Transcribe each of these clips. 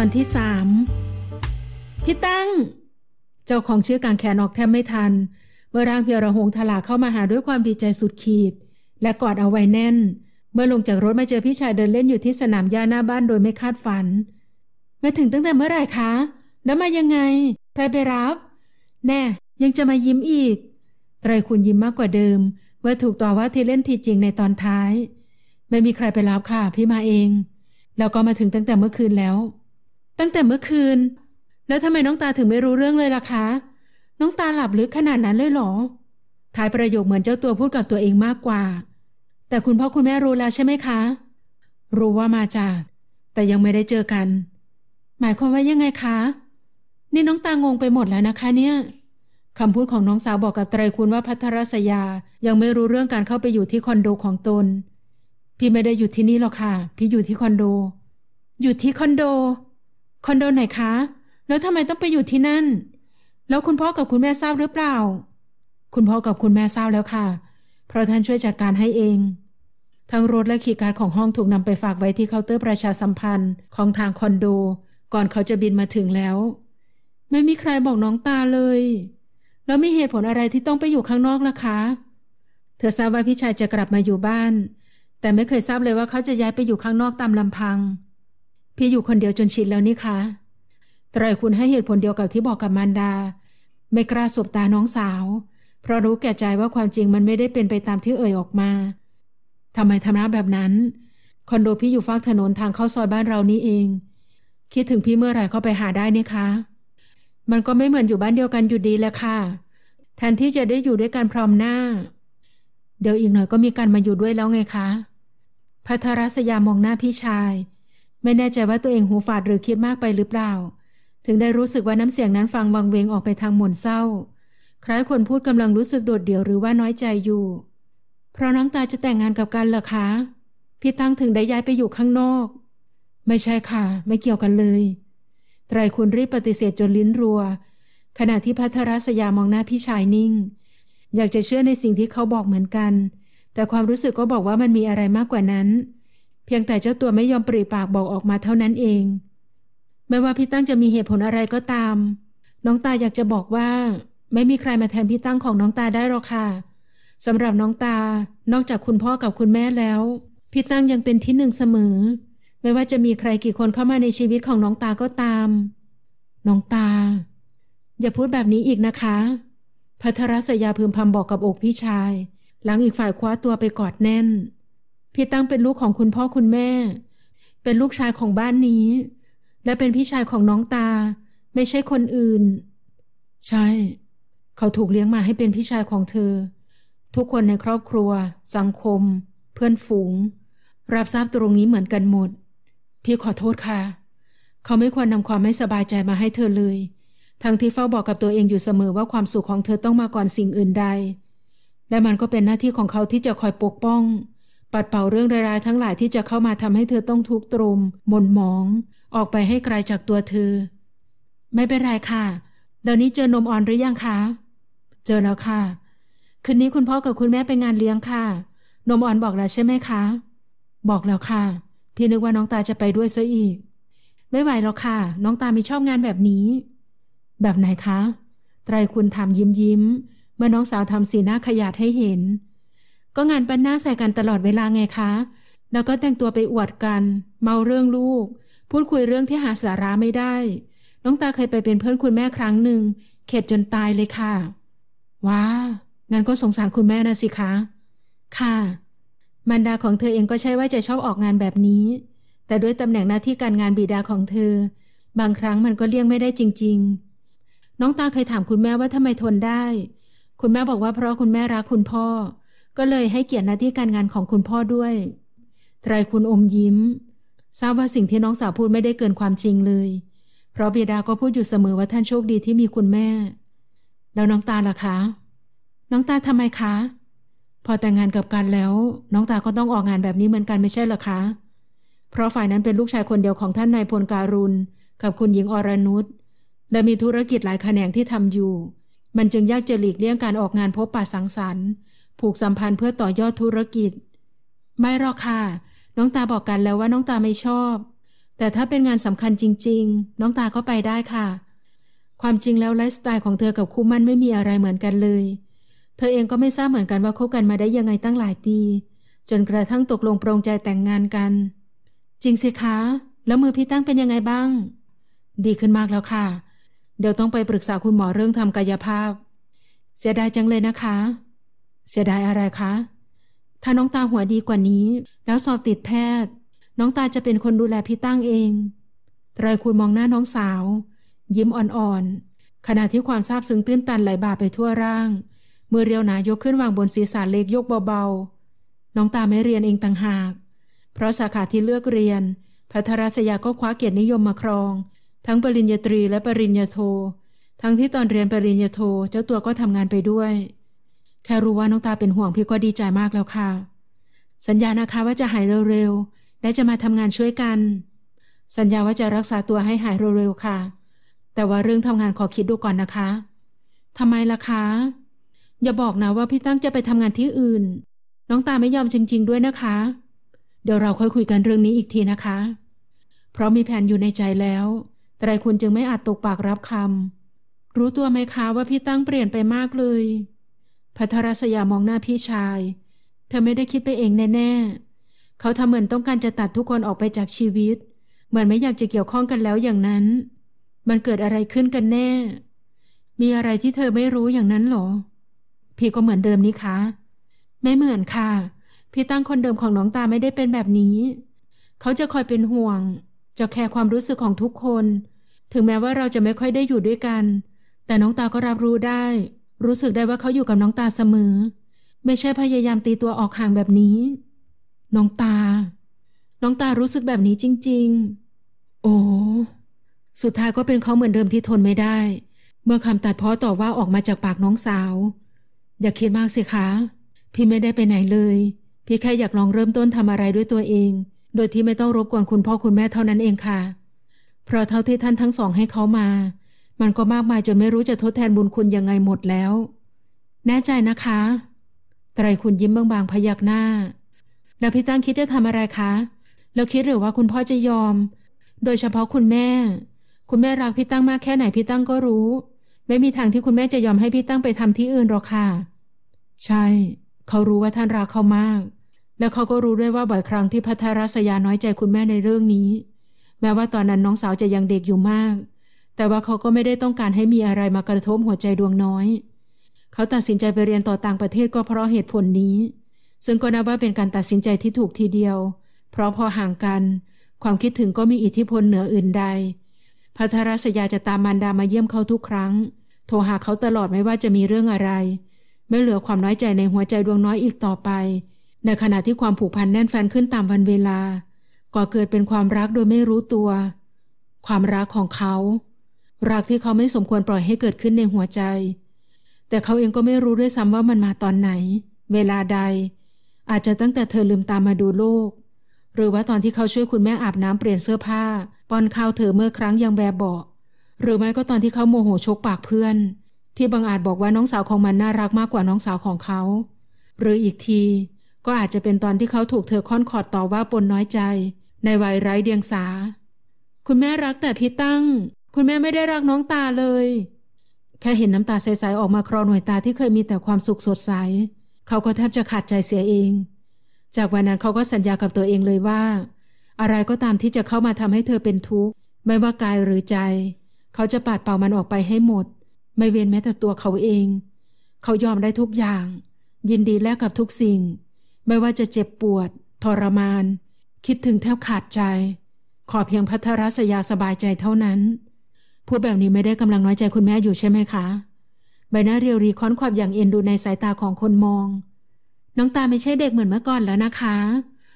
ตอนที่สามพี่ตั้ง เจ้าของเชือกกางแขนออกแทบไม่ทัน เมื่อร่างเพียรหงทลาเข้ามาหาด้วยความดีใจสุดขีด และกอดเอาไว้แน่น เมื่อลงจากรถมาเจอพี่ชายเดินเล่นอยู่ที่สนามหญ้าหน้าบ้านโดยไม่คาดฝัน มาถึงตั้งแต่เมื่อไหร่คะ แล้วมายังไงใครไปรับ แน่ ยังจะมายิ้มอีกไตรคุณยิ้มมากกว่าเดิมเมื่อถูกต่อว่าทีเล่นทีจริงในตอนท้าย ไม่มีใครไปรับค่ะพี่มาเอง แล้วก็มาถึงตั้งแต่เมื่อคืนแล้วตั้งแต่เมื่อคืน แล้วทำไมน้องตาถึงไม่รู้เรื่องเลยล่ะคะ น้องตาหลับลึกขนาดนั้นเลยเหรอท้ายประโยคเหมือนเจ้าตัวพูดกับตัวเองมากกว่า แต่คุณพ่อคุณแม่รู้แล้วใช่ไหมคะ รู้ว่ามาจาก แต่ยังไม่ได้เจอกัน หมายความว่ายังไงคะ นี่น้องตางงไปหมดแล้วนะคะ เนี่ยคำพูดของน้องสาวบอกกับไตรคุณว่าพัทรศยายังไม่รู้เรื่องการเข้าไปอยู่ที่คอนโดของตน พี่ไม่ได้อยู่ที่นี่หรอกค่ะ พี่อยู่ที่คอนโด อยู่ที่คอนโดคอนโดไหนคะ แล้วทำไมต้องไปอยู่ที่นั่น แล้วคุณพ่อกับคุณแม่ทราบหรือเปล่า คุณพ่อกับคุณแม่ทราบแล้วค่ะ เพราะท่านช่วยจัดการให้เอง ทั้งรถและขีการของห้องถูกนำไปฝากไว้ที่เคาน์เตอร์ประชาสัมพันธ์ ของทางคอนโด ก่อนเขาจะบินมาถึงแล้ว ไม่มีใครบอกน้องตาเลย แล้วมีเหตุผลอะไรที่ต้องไปอยู่ข้างนอกล่ะคะ เธอทราบว่าพี่ชายจะกลับมาอยู่บ้าน แต่ไม่เคยทราบเลยว่าเขาจะย้ายไปอยู่ข้างนอกตามลำพังพี่อยู่คนเดียวจนชินแล้วนี่คะไตรคุณให้เหตุผลเดียวกับที่บอกกับมารดา ไม่กล้าสบตาน้องสาว เพราะรู้แก่ใจว่าความจริงมันไม่ได้เป็นไปตามที่เอ่ยออกมาทำไมทำน้าแบบนั้น คอนโดพี่อยู่ฟากถนนทางเข้าซอยบ้านเรานี่เอง คิดถึงพี่เมื่อไหร่เข้าไปหาได้นี่คะ มันก็ไม่เหมือนอยู่บ้านเดียวกันอยู่ดีแหละค่ะ แทนที่จะได้อยู่ด้วยกันพร้อมหน้า เดี๋ยวอีกหน่อยก็มีการมาอยู่ด้วยแล้วไงคะพัทรัสยามองหน้าพี่ชายไม่แน่ใจว่าตัวเองหูฝาดหรือคิดมากไปหรือเปล่า ถึงได้รู้สึกว่าน้ำเสียงนั้นฟังวังเวงออกไปทางหม่นเศร้า คล้ายคนพูดกำลังรู้สึกโดดเดี่ยวหรือว่าน้อยใจอยู่ เพราะน้องตาจะแต่งงานกับกันเหรอคะพี่ตั้งถึงได้ย้ายไปอยู่ข้างนอก ไม่ใช่ค่ะ ไม่เกี่ยวกันเลยไตรคุณรีบปฏิเสธจนลิ้นรัว ขณะที่พัทรสยามองหน้าพี่ชายนิ่ง อยากจะเชื่อในสิ่งที่เขาบอกเหมือนกัน แต่ความรู้สึกก็บอกว่ามันมีอะไรมากกว่านั้นเพียงแต่เจ้าตัวไม่ยอมปรีปากบอกออกมาเท่านั้นเอง ไม่ว่าพี่ตั้งจะมีเหตุผลอะไรก็ตาม น้องตาอยากจะบอกว่า ไม่มีใครมาแทนพี่ตั้งของน้องตาได้หรอกค่ะ สำหรับน้องตา นอกจากคุณพ่อกับคุณแม่แล้ว พี่ตั้งยังเป็นที่หนึ่งเสมอ ไม่ว่าจะมีใครกี่คนเข้ามาในชีวิตของน้องตาก็ตาม น้องตา อย่าพูดแบบนี้อีกนะคะ พัทรศยาพึมพำบอกกับอกพี่ชาย หลังอีกฝ่ายคว้าตัวไปกอดแน่นพี่ตั้งเป็นลูกของคุณพ่อคุณแม่ เป็นลูกชายของบ้านนี้ และเป็นพี่ชายของน้องตา ไม่ใช่คนอื่น ใช่ เขาถูกเลี้ยงมาให้เป็นพี่ชายของเธอ ทุกคนในครอบครัว สังคม เพื่อนฝูง รับทราบตรงนี้เหมือนกันหมด พี่ขอโทษค่ะ เขาไม่ควรนำความไม่สบายใจมาให้เธอเลย ทั้งที่เฝ้าบอกกับตัวเองอยู่เสมอว่าความสุขของเธอต้องมาก่อนสิ่งอื่นใด และมันก็เป็นหน้าที่ของเขาที่จะคอยปกป้องปัดเป่าเรื่องร้ายๆทั้งหลายที่จะเข้ามาทำให้เธอต้องทุกข์ตรมหม่นหมอง ออกไปให้ไกลจากตัวเธอ ไม่เป็นไรค่ะเดี๋ยวนี้เจอนมอ่อนหรือยังคะ เจอแล้วค่ะ คืนนี้คุณพ่อกับคุณแม่ไปงานเลี้ยงค่ะ นมอ่อนบอกแล้วใช่ไหมคะ บอกแล้วค่ะ พี่นึกว่าน้องตาจะไปด้วยซะอีก ไม่ไหวแล้วค่ะ น้องตาไม่ชอบงานแบบนี้ แบบไหนคะไตรคุณทำยิ้มยิ้มเมื่อน้องสาวทำสีหน้าขยาดให้เห็นก็งานปั้นหน้าใส่กันตลอดเวลาไงคะ แล้วก็แต่งตัวไปอวดกัน เมาเรื่องลูก พูดคุยเรื่องที่หาสาระไม่ได้ น้องตาเคยไปเป็นเพื่อนคุณแม่ครั้งหนึ่ง เข็ดจนตายเลยค่ะ ว้างั้นก็สงสารคุณแม่นะสิคะ ค่ะมันดาของเธอเองก็ใช่ว่าจะชอบออกงานแบบนี้ แต่ด้วยตำแหน่งหน้าที่การงานบิดาของเธอ บางครั้งมันก็เลี่ยงไม่ได้จริง ๆ น้องตาเคยถามคุณแม่ว่าทำไมทนได้ คุณแม่บอกว่าเพราะคุณแม่รักคุณพ่อก็เลยให้เกียรติหน้าที่การงานของคุณพ่อด้วยไตรคุณอมยิ้ม ทราบว่าสิ่งที่น้องสาวพูดไม่ได้เกินความจริงเลย เพราะบิดาก็พูดอยู่เสมอว่าท่านโชคดีที่มีคุณแม่แล้วน้องตาล่ะคะ น้องตาทำไมคะ พอแต่งงานกับกันแล้ว น้องตา ก็ต้องออกงานแบบนี้เหมือนกันไม่ใช่หรอคะ เพราะฝ่ายนั้นเป็นลูกชายคนเดียวของท่านนายพลการุณ กับคุณหญิงอรนุชและมีธุรกิจหลายแขนงที่ทำอยู่ มันจึงยากจะหลีกเลี่ยงการออกงานพบปะสังสรรค์ผูกสัมพันธ์เพื่อต่อยอดธุรกิจ ไม่หรอกค่ะน้องตาบอกกันแล้วว่าน้องตาไม่ชอบ แต่ถ้าเป็นงานสำคัญจริงๆ น้องตาก็ไปได้ค่ะ ความจริงแล้วไลฟ์สไตล์ของเธอกับคู่มั่นไม่มีอะไรเหมือนกันเลย เธอเองก็ไม่ทราบเหมือนกันว่าคบกันมาได้ยังไงตั้งหลายปี จนกระทั่งตกลงปรงใจแต่งงานกัน จริงสิคะ แล้วมือพี่ตั้งเป็นยังไงบ้าง ดีขึ้นมากแล้วค่ะ เดี๋ยวต้องไปปรึกษาคุณหมอเรื่องทำกายภาพ เสียดายจังเลยนะคะเสียดายอะไรคะ ถ้าน้องตาหัวดีกว่านี้ แล้วสอบติดแพทย์ น้องตาจะเป็นคนดูแลพี่ตั้งเองไตรคุณมองหน้าน้องสาว ยิ้มอ่อนๆ ขณะที่ความซาบซึ้งตื้นตันไหลบ่าไปทั่วร่าง เมื่อเรียวหนายกขึ้นวางบนศีรษะเล็กยกเบาๆ น้องตาไม่เรียนเองต่างหาก เพราะสาขาที่เลือกเรียนพัทราศยาก็คว้าเกียรตินิยมมาครอง ทั้งปริญญาตรีและปริญญาโท ทั้งที่ตอนเรียนปริญญาโทเจ้าตัวก็ทำงานไปด้วยแค่รู้ว่าน้องตาเป็นห่วงพี่ก็ดีใจมากแล้วค่ะ สัญญานะคะว่าจะหายเร็วๆ และจะมาทำงานช่วยกัน สัญญาว่าจะรักษาตัวให้หายเร็วๆ ค่ะ แต่ว่าเรื่องทำงานขอคิดดูก่อนนะคะ ทำไมล่ะคะ อย่าบอกนะว่าพี่ตั้งจะไปทำงานที่อื่น น้องตาไม่ยอมจริงๆ ด้วยนะคะ เดี๋ยวเราค่อยคุยกันเรื่องนี้อีกทีนะคะ เพราะมีแผนอยู่ในใจแล้ว แต่รคุณจึงไม่อาจตกปากรับคำรู้ตัวไหมคะว่าพี่ตั้งเปลี่ยนไปมากเลยพัทรสยามองหน้าพี่ชาย เธอไม่ได้คิดไปเองแน่ ๆ เขาทำเหมือนต้องการจะตัดทุกคนออกไปจากชีวิต เหมือนไม่อยากจะเกี่ยวข้องกันแล้วอย่างนั้น มันเกิดอะไรขึ้นกันแน่ มีอะไรที่เธอไม่รู้อย่างนั้นหรอ พี่ก็เหมือนเดิมนี่คะ ไม่เหมือนค่ะ พี่ตั้งคนเดิมของน้องตาไม่ได้เป็นแบบนี้ เขาจะคอยเป็นห่วง จะแคร์ความรู้สึกของทุกคน ถึงแม้ว่าเราจะไม่ค่อยได้อยู่ด้วยกัน แต่น้องตาก็รับรู้ได้รู้สึกได้ว่าเขาอยู่กับน้องตาเสมอ ไม่ใช่พยายามตีตัวออกห่างแบบนี้ น้องตา น้องตารู้สึกแบบนี้จริง ๆ โอ้ สุดท้ายก็เป็นเขาเหมือนเดิมที่ทนไม่ได้ เมื่อคำตัดพ้อต่อว่าออกมาจากปากน้องสาว อย่าคิดมากสิคะ พี่ไม่ได้ไปไหนเลย พี่แค่อยากลองเริ่มต้นทำอะไรด้วยตัวเอง โดยที่ไม่ต้องรบกวนคุณพ่อคุณแม่เท่านั้นเองค่ะ เพราะเท่าที่ท่านทั้งสองให้เขามามันก็มากมายจนไม่รู้จะทดแทนบุญคุณยังไงหมดแล้ว แน่ใจนะคะ ไตรคุณยิ้มบางๆพยักหน้า แล้วพี่ตั้งคิดจะทำอะไรคะ แล้วคิดหรือว่าคุณพ่อจะยอม โดยเฉพาะคุณแม่ คุณแม่รักพี่ตั้งมากแค่ไหนพี่ตั้งก็รู้ ไม่มีทางที่คุณแม่จะยอมให้พี่ตั้งไปทำที่อื่นหรอกค่ะ ใช่ เขารู้ว่าท่านรักเขามาก และเขาก็รู้ด้วยว่าบ่อยครั้งที่พัทรศยาน้อยใจคุณแม่ในเรื่องนี้ แม้ว่าตอนนั้นน้องสาวจะยังเด็กอยู่มากแต่ว่าเขาก็ไม่ได้ต้องการให้มีอะไรมากระทบหัวใจดวงน้อย เขาตัดสินใจไปเรียนต่อต่างประเทศก็เพราะเหตุผลนี้ ซึ่งก็นับว่าเป็นการตัดสินใจที่ถูกทีเดียว เพราะพอห่างกัน ความคิดถึงก็มีอิทธิพลเหนืออื่นใดพัทรัสยาจะตามมารดามาเยี่ยมเขาทุกครั้ง โทรหาเขาตลอดไม่ว่าจะมีเรื่องอะไร ไม่เหลือความน้อยใจในหัวใจดวงน้อยอีกต่อไป ในขณะที่ความผูกพันแน่นแฟนขึ้นตามวันเวลาก่อเกิดเป็นความรักโดยไม่รู้ตัว ความรักของเขารักที่เขาไม่สมควรปล่อยให้เกิดขึ้นในหัวใจ แต่เขาเองก็ไม่รู้ด้วยซ้ำว่ามันมาตอนไหน เวลาใด อาจจะตั้งแต่เธอลืมตามมาดูโลก หรือว่าตอนที่เขาช่วยคุณแม่อาบน้ำเปลี่ยนเสื้อผ้าป้อนข้าวเธอเมื่อครั้งยังแบบเบาหรือไม่ก็ตอนที่เขาโมโหชกปากเพื่อน ที่บางอาจบอกว่าน้องสาวของมันน่ารักมากกว่าน้องสาวของเขา หรืออีกที ก็อาจจะเป็นตอนที่เขาถูกเธอค่อนขอดต่อว่าปนน้อยใจ ในวัยไร้เดียงสา คุณแม่รักแต่พี่ตั้งคุณแม่ไม่ได้รักน้องตาเลย แค่เห็นน้ำตาใสๆออกมาคลอหน่วยตาที่เคยมีแต่ความสุขสดใส เขาก็แทบจะขาดใจเสียเอง จากวันนั้นเขาก็สัญญากับตัวเองเลยว่า อะไรก็ตามที่จะเข้ามาทำให้เธอเป็นทุกข์ ไม่ว่ากายหรือใจ เขาจะปาดเป่ามันออกไปให้หมด ไม่เว้นแม้แต่ตัวเขาเอง เขายอมได้ทุกอย่าง ยินดีแลกกับทุกสิ่ง ไม่ว่าจะเจ็บปวด ทรมาน คิดถึงแทบขาดใจ ขอเพียงพัทรศยาสบายใจเท่านั้นพูดแบบนี้ไม่ได้กำลังน้อยใจคุณแม่อยู่ใช่ไหมคะ ใบหน้าเรียวรีค้อนควับอย่างเอ็นดูในสายตาของคนมอง น้องตาไม่ใช่เด็กเหมือนเมื่อก่อนแล้วนะคะ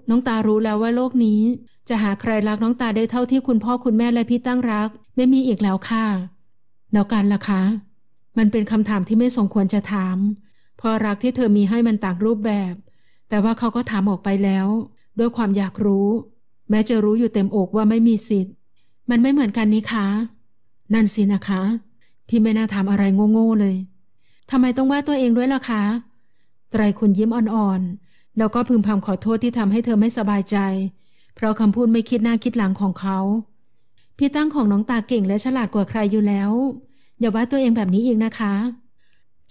น้องตารู้แล้วว่าโลกนี้ จะหาใครรักน้องตาได้เท่าที่คุณพ่อคุณแม่และพี่ตั้งรัก ไม่มีอีกแล้วค่ะแล้วกันล่ะคะ มันเป็นคำถามที่ไม่สมควรจะถามพอรักที่เธอมีให้มันต่างรูปแบบ แต่ว่าเขาก็ถามออกไปแล้ว ด้วยความอยากรู้ แม้จะรู้อยู่เต็มอกว่าไม่มีสิทธิ์ มันไม่เหมือนกันนี่คะนั่นสินะคะพี่ไม่น่าทำอะไรโง่ๆเลยทำไมต้องว่าตัวเองด้วยล่ะคะ ไตรคุณยิ้มอ่อนๆแล้วก็พึมพำขอโทษที่ทำให้เธอไม่สบายใจ เพราะคำพูดไม่คิดหน้าคิดหลังของเขาพี่ตั้งของน้องตาเก่งและฉลาดกว่าใครอยู่แล้วอย่าว่าตัวเองแบบนี้อีกนะคะ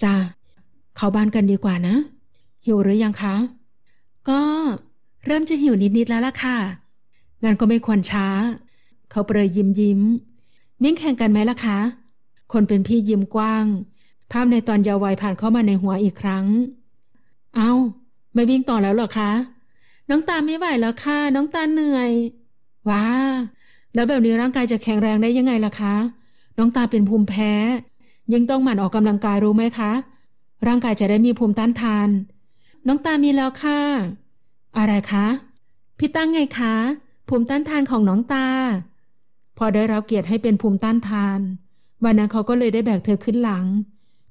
จ้าเข้าบ้านกันดีกว่านะ หิวหรือยังคะ ก็ เริ่มจะหิวนิดๆแล้วล่ะค่ะงานก็ไม่ควรช้า เขาเปรยยิ้มยิ้มมิ่งแข่งกันไหมล่ะคะ คนเป็นพี่ยิ้มกว้าง ภาพในตอนเยาว์วัยผ่านเข้ามาในหัวอีกครั้ง เอา้าไม่วิ่งต่อแล้วหรอคะ น้องตาไม่ไหวแล้วค่ะ น้องตาเหนื่อย ว้า แล้วแบบนี้ร่างกายจะแข็งแรงได้ยังไงล่ะคะ น้องตาเป็นภูมิแพ้ยิ่งต้องหมั่นออกกำลังกายรู้ไหมคะ ร่างกายจะได้มีภูมิต้านทาน น้องตามีแล้วค่ะ อะไรคะ พี่ตั้งไงคะ ภูมิต้านทานของน้องตาพอได้รับเกียรติให้เป็นภูมิต้านทานวันนั้นเขาก็เลยได้แบกเธอขึ้นหลัง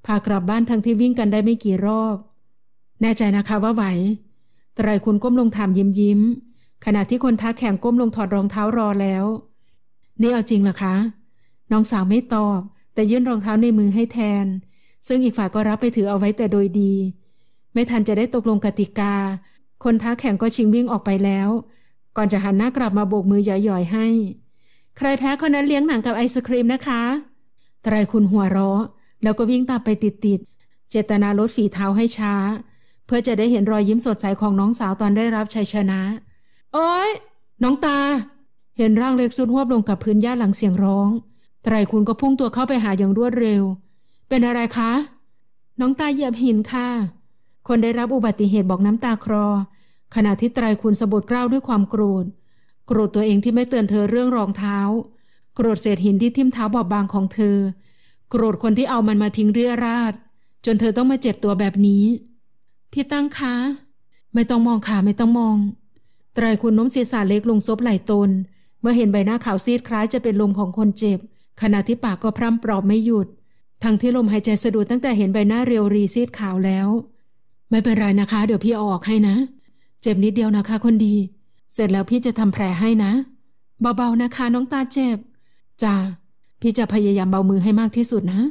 พากลับบ้านทั้งที่วิ่งกันได้ไม่กี่รอบ แน่ใจนะคะว่าไหวไตรคุณก้มลงถามยิ้มยิ้มขณะที่คนท้าแข่งก้มลงถอดรองเท้ารอแล้ว นี่เอาจริงเหรอคะ น้องสาวไม่ตอบ แต่ยื่นรองเท้าในมือให้แทน ซึ่งอีกฝ่ายก็รับไปถือเอาไว้แต่โดยดี ไม่ทันจะได้ตกลงกติกา คนท้าแข่งก็ชิงวิ่งออกไปแล้ว ก่อนจะหันหน้ากลับมาโบกมือหย่อยๆให้ใครแพ้คนนั้นเลี้ยงหนังกับไอศครีมนะคะ ไตรคุณหัวเราะแล้วก็วิ่งตามไปติดๆ เจตนาลดฝีเท้าให้ช้า เพื่อจะได้เห็นรอยยิ้มสดใสของน้องสาวตอนได้รับชัยชนะโอ้ยน้องตา เห็นร่างเล็กสุดหวบลงกับพื้นหญ้าหลังเสียงร้องไตรคุณก็พุ่งตัวเข้าไปหาอย่างรวดเร็ว เป็นอะไรคะ น้องตาเหยียบหินค่ะ คนได้รับอุบัติเหตุบอกน้ำตาคลอขณะที่ไตรคุณสะบัดกล้าวด้วยความโกรธโกรธตัวเองที่ไม่เตือนเธอเรื่องรองเท้า โกรธเศษหินที่ทิ่มเท้าบอบบางของเธอ โกรธคนที่เอามันมาทิ้งเรื่ยราดจนเธอต้องมาเจ็บตัวแบบนี้ พี่ตั้งคะไม่ต้องมองค่ะไม่ต้องมองไตรคุณน้มเสียสะเล็กลงซบไหล่ตน เมื่อเห็นใบหน้าขาวซีดคล้ายจะเป็นลมของคนเจ็บ ขณะที่ปากก็พร่ำปรอบไม่หยุด ทั้งที่ลมหายใจสะดุดตั้งแต่เห็นใบหน้าเรียวรีซีดขาวแล้ว ไม่เป็นไรนะคะ เดี๋ยวพี่เอาออกให้นะ เจ็บนิดเดียวนะคะ คนดีเสร็จแล้วพี่จะทำแผลให้นะ เบา ๆ นะคะ น้องตาเจ็บ จ้าพี่จะพยายามเบามือให้มากที่สุดนะ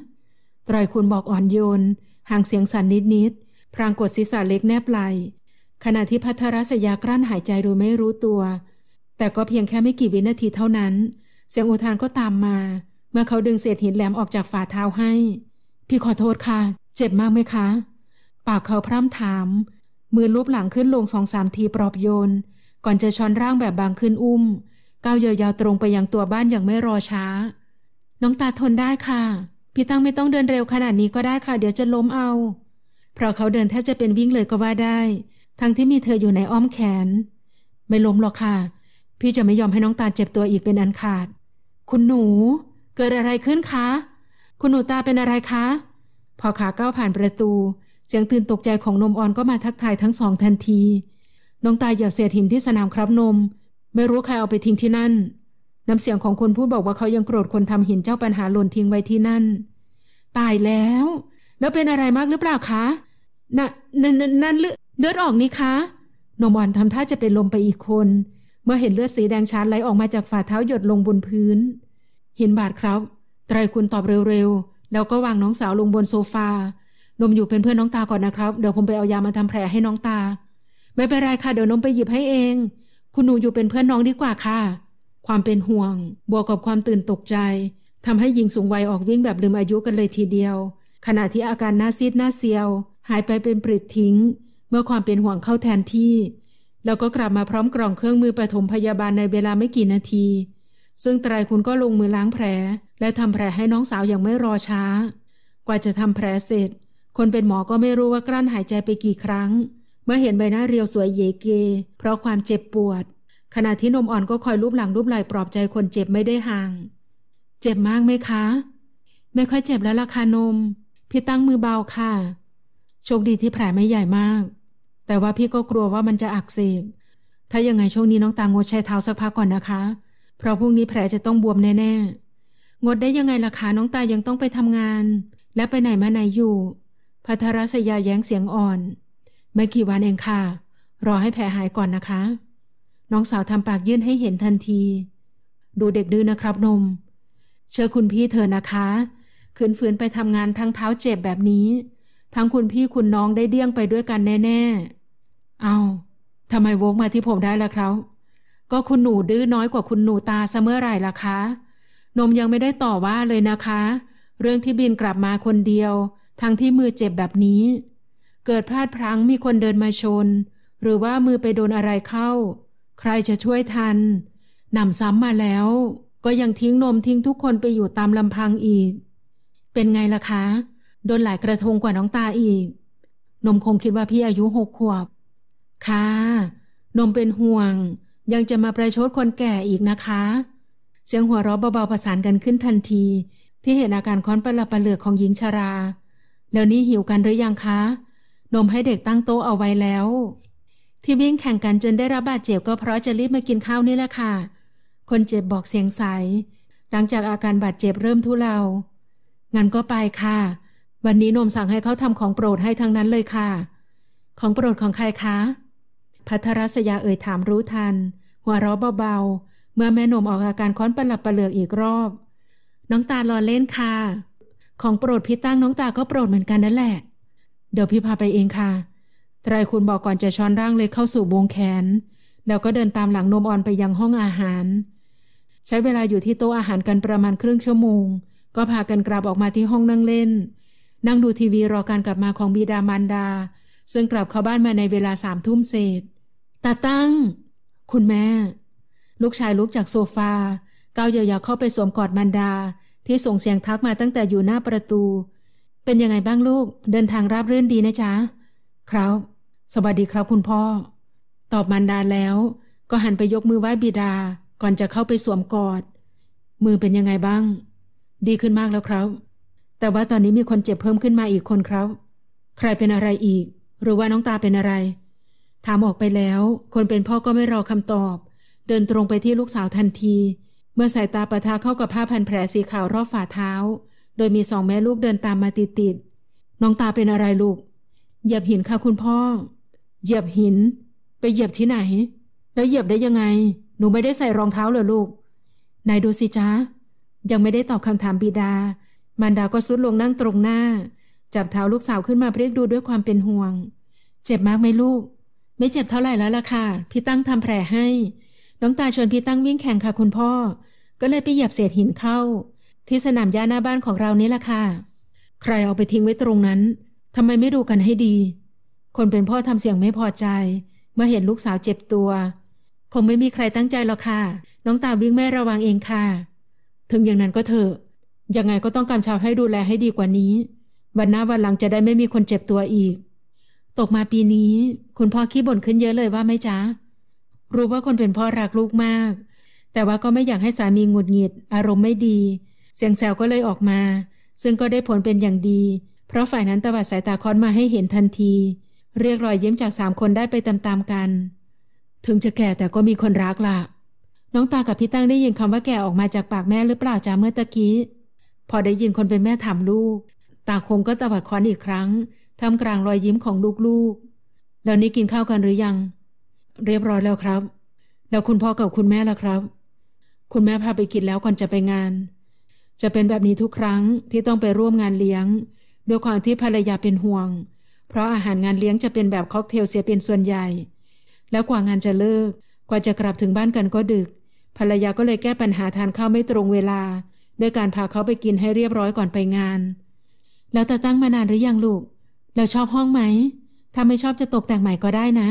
ไตรคุณบอกอ่อนโยน ห่างเสียงสั่นนิด ๆพรางกดศีรษะเล็กแนบไหลขณะที่พัทรศยากลั้นหายใจโดยไม่รู้ตัว แต่ก็เพียงแค่ไม่กี่วินาทีเท่านั้น เสียงอุทานก็ตามมา เมื่อเขาดึงเศษหินแหลมออกจากฝ่าเท้าให้ พี่ขอโทษค่ะ เจ็บมากไหมคะ ปากเขาพร่ำถามมือลูบหลังขึ้นลงสองสามทีปลอบโยนก่อนจะช้อนร่างแบบบางขึ้นอุ้ม ก้าวยาวๆตรงไปยังตัวบ้านอย่างไม่รอช้า น้องตาทนได้ค่ะ พี่ตั้งไม่ต้องเดินเร็วขนาดนี้ก็ได้ค่ะเดี๋ยวจะล้มเอา เพราะเขาเดินแทบจะเป็นวิ่งเลยก็ว่าได้ ทั้งที่มีเธออยู่ในอ้อมแขน ไม่ล้มหรอกค่ะ พี่จะไม่ยอมให้น้องตาเจ็บตัวอีกเป็นอันขาด คุณหนู เกิดอะไรขึ้นคะ คุณหนูตาเป็นอะไรคะ พอขาก้าวผ่านประตู เสียงตื่นตกใจของนมออนก็มาทักทายทั้งสองทันทีน้องตาเหยียบเศษหินที่สนามครับนม ไม่รู้ใครเอาไปทิ้งที่นั่น น้ำเสียงของคนพูดบอกว่าเขายังโกรธคนทำหินเจ้าปัญหาหล่นทิ้งไว้ที่นั่น ตายแล้ว แล้วเป็นอะไรมากหรือเปล่าคะน่นั่นนั่นเลือดออกนี่คะ นมอ่อนทำท่าจะเป็นลมไปอีกคน เมื่อเห็นเลือดสีแดงชานไหลออกมาจากฝ่าเท้าหยดลงบนพื้นหินบาดครับไตรคุณตอบเร็วๆแล้วก็วางน้องสาวลงบนโซฟานมอยู่เป็นเพื่อนน้องตาก่อนนะครับเดี๋ยวผมไปเอายามาทำแผลให้น้องตาไม่เป็นไรค่ะเดี๋ยวนมไปหยิบให้เอง คุณหนูอยู่เป็นเพื่อนน้องดีกว่าค่ะ ความเป็นห่วง บวกกับความตื่นตกใจ ทำให้หญิงสูงวัยออกวิ่งแบบลืมอายุกันเลยทีเดียว ขณะที่อาการหน้าซีดหน้าเซียว หายไปเป็นปริดทิ้ง เมื่อความเป็นห่วงเข้าแทนที่ แล้วก็กลับมาพร้อมกล่องเครื่องมือปฐมพยาบาลในเวลาไม่กี่นาที ซึ่งไตรคุณก็ลงมือล้างแผล และทำแผลให้น้องสาวอย่างไม่รอช้า กว่าจะทำแผลเสร็จ คนเป็นหมอก็ไม่รู้ว่ากลั้นหายใจไปกี่ครั้งมื่อเห็นใบหน้าเรียวสวยเยเก เพราะความเจ็บปวด ขณะที่นมอ่อนก็คอยรูปหลังรูปไหล่ปลอบใจคนเจ็บไม่ได้ห่างเจ็บมากไหมคะ ไม่ค่อยเจ็บแล้วล่ะค่ะนม พี่ตั้งมือเบาค่ะโชคดีที่แผลไม่ใหญ่มาก แต่ว่าพี่ก็กลัวว่ามันจะอักเสบ ถ้ายังไง ช่วงนี้น้องตางดใช้เท้าสักพักก่อนนะคะ เพราะพรุ่งนี้แผลจะต้องบวมแน่ๆงดได้ยังไงล่ะคะน้องตายังต้องไปทำงาน และไปไหนมาไหนอยู่พัทรศยาแย้งเสียงอ่อนไม่กี่วันเองค่ะ รอให้แผลหายก่อนนะคะ น้องสาวทำปากยื่นให้เห็นทันที ดูเด็กดื้อนะครับ นม เชิญคุณพี่เธอนะคะ ขืนฝืนไปทำงานทั้งเท้าเจ็บแบบนี้ ทั้งคุณพี่คุณน้องได้เดี้ยงไปด้วยกันแน่ ๆ เอาทำไมวกมาที่ผมได้ล่ะครับ ก็คุณหนูดื้อน้อยกว่าคุณหนูตาเสมอไรล่ะคะ นมยังไม่ได้ต่อว่าเลยนะคะ เรื่องที่บินกลับมาคนเดียว ทั้งที่มือเจ็บแบบนี้เกิดพลาดพลั้งมีคนเดินมาชน หรือว่ามือไปโดนอะไรเข้า ใครจะช่วยทันนำซ้ำมาแล้ว ก็ยังทิ้งนมทิ้งทุกคนไปอยู่ตามลำพังอีก เป็นไงล่ะคะ โดนหลายกระทงกว่าน้องตาอีก นมคงคิดว่าพี่อายุหกขวบค่ะนมเป็นห่วง ยังจะมาประชดคนแก่อีกนะคะ เสียงหัวเราะเบาๆประสานกันขึ้นทันที ที่เห็นอาการค้อนประหลาดประเหลือกของหญิงชราแล้วนี่หิวกันหรือยังคะนมให้เด็กตั้งโต๊ะเอาไว้แล้ว ที่วิ่งแข่งกันจนได้รับบาดเจ็บก็เพราะจะรีบมากินข้าวนี่แหละค่ะ คนเจ็บบอกเสียงใส หลังจากอาการบาดเจ็บเริ่มทุเลางั้นก็ไปค่ะ วันนี้นมสั่งให้เขาทำของโปรดให้ทั้งนั้นเลยค่ะ ของโปรดของใครคะพัทรัสยาเอ่ยถามรู้ทัน หัวเราะเบาๆเมื่อแม่นมออกอาการค้อนประหลับประเหลือกอีกรอบ น้องตาลอเล่นค่ะ ของโปรดพี่ตั้งน้องตาก็โปรดเหมือนกันนั่นแหละเดี๋ยวพี่พาไปเองค่ะไตรคุณบอกก่อนจะช้อนร่างเล็กเข้าสู่วงแขน แล้วก็เดินตามหลังนมออนไปยังห้องอาหาร ใช้เวลาอยู่ที่โต๊ะอาหารกันประมาณครึ่งชั่วโมง ก็ พากันกลับออกมาที่ห้องนั่งเล่น นั่งดูทีวีรอการกลับมาของ บิดามารดา ซึ่งกลับเข้าบ้านมาในเวลาสามทุ่มเศษตาตั้ง คุณแม่ ลูกชายลุกจากโซฟา ก้าวยาวๆเข้าไปสวมกอดมันดา ที่ส่งเสียงทักมาตั้งแต่อยู่หน้าประตูเป็นยังไงบ้างลูก เดินทางราบรื่นดีนะจ๊ะครับ สวัสดีครับคุณพ่อ ตอบมันดาแล้ว ก็หันไปยกมือไหว้บิดา ก่อนจะเข้าไปสวมกอด มือเป็นยังไงบ้าง ดีขึ้นมากแล้วครับ แต่ว่าตอนนี้มีคนเจ็บเพิ่มขึ้นมาอีกคนครับ ใครเป็นอะไรอีก หรือว่าน้องตาเป็นอะไร ถามออกไปแล้ว คนเป็นพ่อก็ไม่รอคำตอบ เดินตรงไปที่ลูกสาวทันที เมื่อสายตาประทะเข้ากับผ้าพันแผลสีขาวรอบฝ่าเท้าโดยมีสองแม่ลูกเดินตามมาติดๆ น้องตาเป็นอะไรลูก เหยียบหินค่ะคุณพ่อ เหยียบหิน ไปเหยียบที่ไหน แล้วเหยียบได้ยังไง หนูไม่ได้ใส่รองเท้าเลยลูก นายดูสิจ้า ยังไม่ได้ตอบคำถามบิดา มารดาก็ซุดลงนั่งตรงหน้า จับเท้าลูกสาวขึ้นมาเรียกดูด้วยความเป็นห่วง เจ็บมากไหมลูก ไม่เจ็บเท่าไหร่แล้วล่ะค่ะ พี่ตั้งทำแผลให้ น้องตาชวนพี่ตั้งวิ่งแข่งค่ะคุณพ่อ ก็เลยไปเหยียบเศษหินเข้าที่สนามหญ้าหน้าบ้านของเรานีหล่ะค่ะ ใครเอาไปทิ้งไว้ตรงนั้นทำไมไม่ดูกันให้ดี คนเป็นพ่อทำเสียงไม่พอใจ เมื่อเห็นลูกสาวเจ็บตัว คงไม่มีใครตั้งใจหรอกค่ะ น้องตาวิ่งแม่ระวังเองค่ะ ถึงอย่างนั้นก็เถอะ ยังไงก็ต้องกำชับให้ดูแลให้ดีกว่านี้ วันหน้าวันหลังจะได้ไม่มีคนเจ็บตัวอีก ตกมาปีนี้ คุณพ่อขี้บ่นขึ้นเยอะเลยว่าไม่จ้ารู้ว่าคนเป็นพ่อรักลูกมาก แต่ว่าก็ไม่อยากให้สามีหงุดหงิด อารมณ์ไม่ดีเสียงแซวก็เลยออกมา ซึ่งก็ได้ผลเป็นอย่างดี เพราะฝ่ายนั้นตวัดสายตาค้อนมาให้เห็นทันที เรียกรอยยิ้มจากสามคนได้ไปตามๆกัน ถึงจะแก่แต่ก็มีคนรักละ่ะ น้องตากับพี่ตั้งได้ยินคำว่าแก่ออกมาจากปากแม่หรือเปล่าจ้าเมื่อตะกี้ พอได้ยินคนเป็นแม่ถามลูก ตาคมก็ตวัดค้อนอีกครั้งทำกลางรอยยิ้มของลูกๆ แล้วนี้กินข้าวกันหรือยัง เรียบร้อยแล้วครับ แล้วคุณพ่อกับคุณแม่ล่ะครับ คุณแม่พาไปกินแล้วก่อนจะไปงานจะเป็นแบบนี้ทุกครั้งที่ต้องไปร่วมงานเลี้ยง ด้วยความที่ภรรยาเป็นห่วง เพราะอาหารงานเลี้ยงจะเป็นแบบค็อกเทลเสียเป็นส่วนใหญ่ แล้วกว่างานจะเลิกกว่าจะกลับถึงบ้านกันก็ดึก ภรรยาก็เลยแก้ปัญหาทานข้าวไม่ตรงเวลาด้วยการพาเขาไปกินให้เรียบร้อยก่อนไปงาน แล้วตาตั้งมานานหรือยังลูก แล้วชอบห้องไหมถ้าไม่ชอบจะตกแต่งใหม่ก็ได้นะ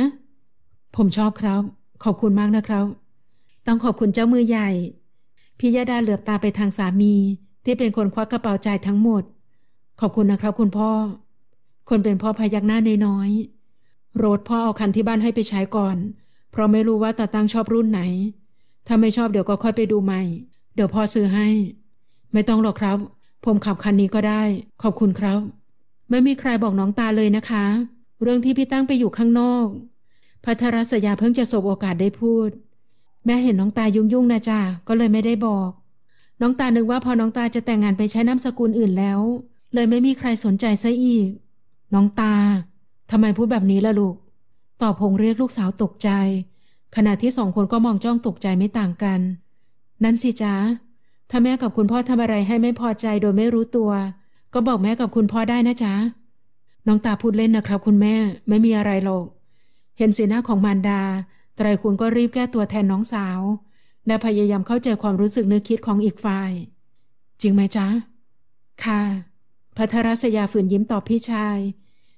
ผมชอบครับ ขอบคุณมากนะครับ ต้องขอบคุณเจ้ามือใหญ่พิยดาเหลือบตาไปทางสามี ที่เป็นคนควักกระเป๋าจ่ายทั้งหมด ขอบคุณนะครับคุณพ่อ คนเป็นพ่อพยักหน้าน้อยๆโรดพ่อเอาคันที่บ้านให้ไปใช้ก่อน เพราะไม่รู้ว่าตาตั้งชอบรุ่นไหน ถ้าไม่ชอบเดี๋ยวก็ค่อยไปดูใหม่ เดี๋ยวพ่อซื้อให้ ไม่ต้องหรอกครับ ผมขับคันนี้ก็ได้ ขอบคุณครับ ไม่มีใครบอกน้องตาเลยนะคะ เรื่องที่พี่ตั้งไปอยู่ข้างนอกพัทรศยาเพิ่งจะสบโอกาสได้พูดแม่เห็นน้องตายุ่ง ๆ นะจ้าก็เลยไม่ได้บอก น้องตานึกว่าพอน้องตาจะแต่งงานไปใช้นามสกุลอื่นแล้ว เลยไม่มีใครสนใจซะอีกน้องตาทำไมพูดแบบนี้ล่ะลูกตอบพงเรียกลูกสาวตกใจ ขณะที่สองคนก็มองจ้องตกใจไม่ต่างกัน นั่นสิจ้าถ้าแม่กับคุณพ่อทำอะไรให้ไม่พอใจโดยไม่รู้ตัว ก็บอกแม่กับคุณพ่อได้นะจ๊ะน้องตาพูดเล่นนะครับ คุณแม่ ไม่มีอะไรหรอก เห็นสีหน้าของมารดาไตรคุณก็รีบแก้ตัวแทนน้องสาว และพยายามเข้าใจความรู้สึกนึกคิดของอีกฝ่าย จริงไหมจ๊ะ ค่ะ พัทรัศยาฝืนยิ้มตอบพี่ชาย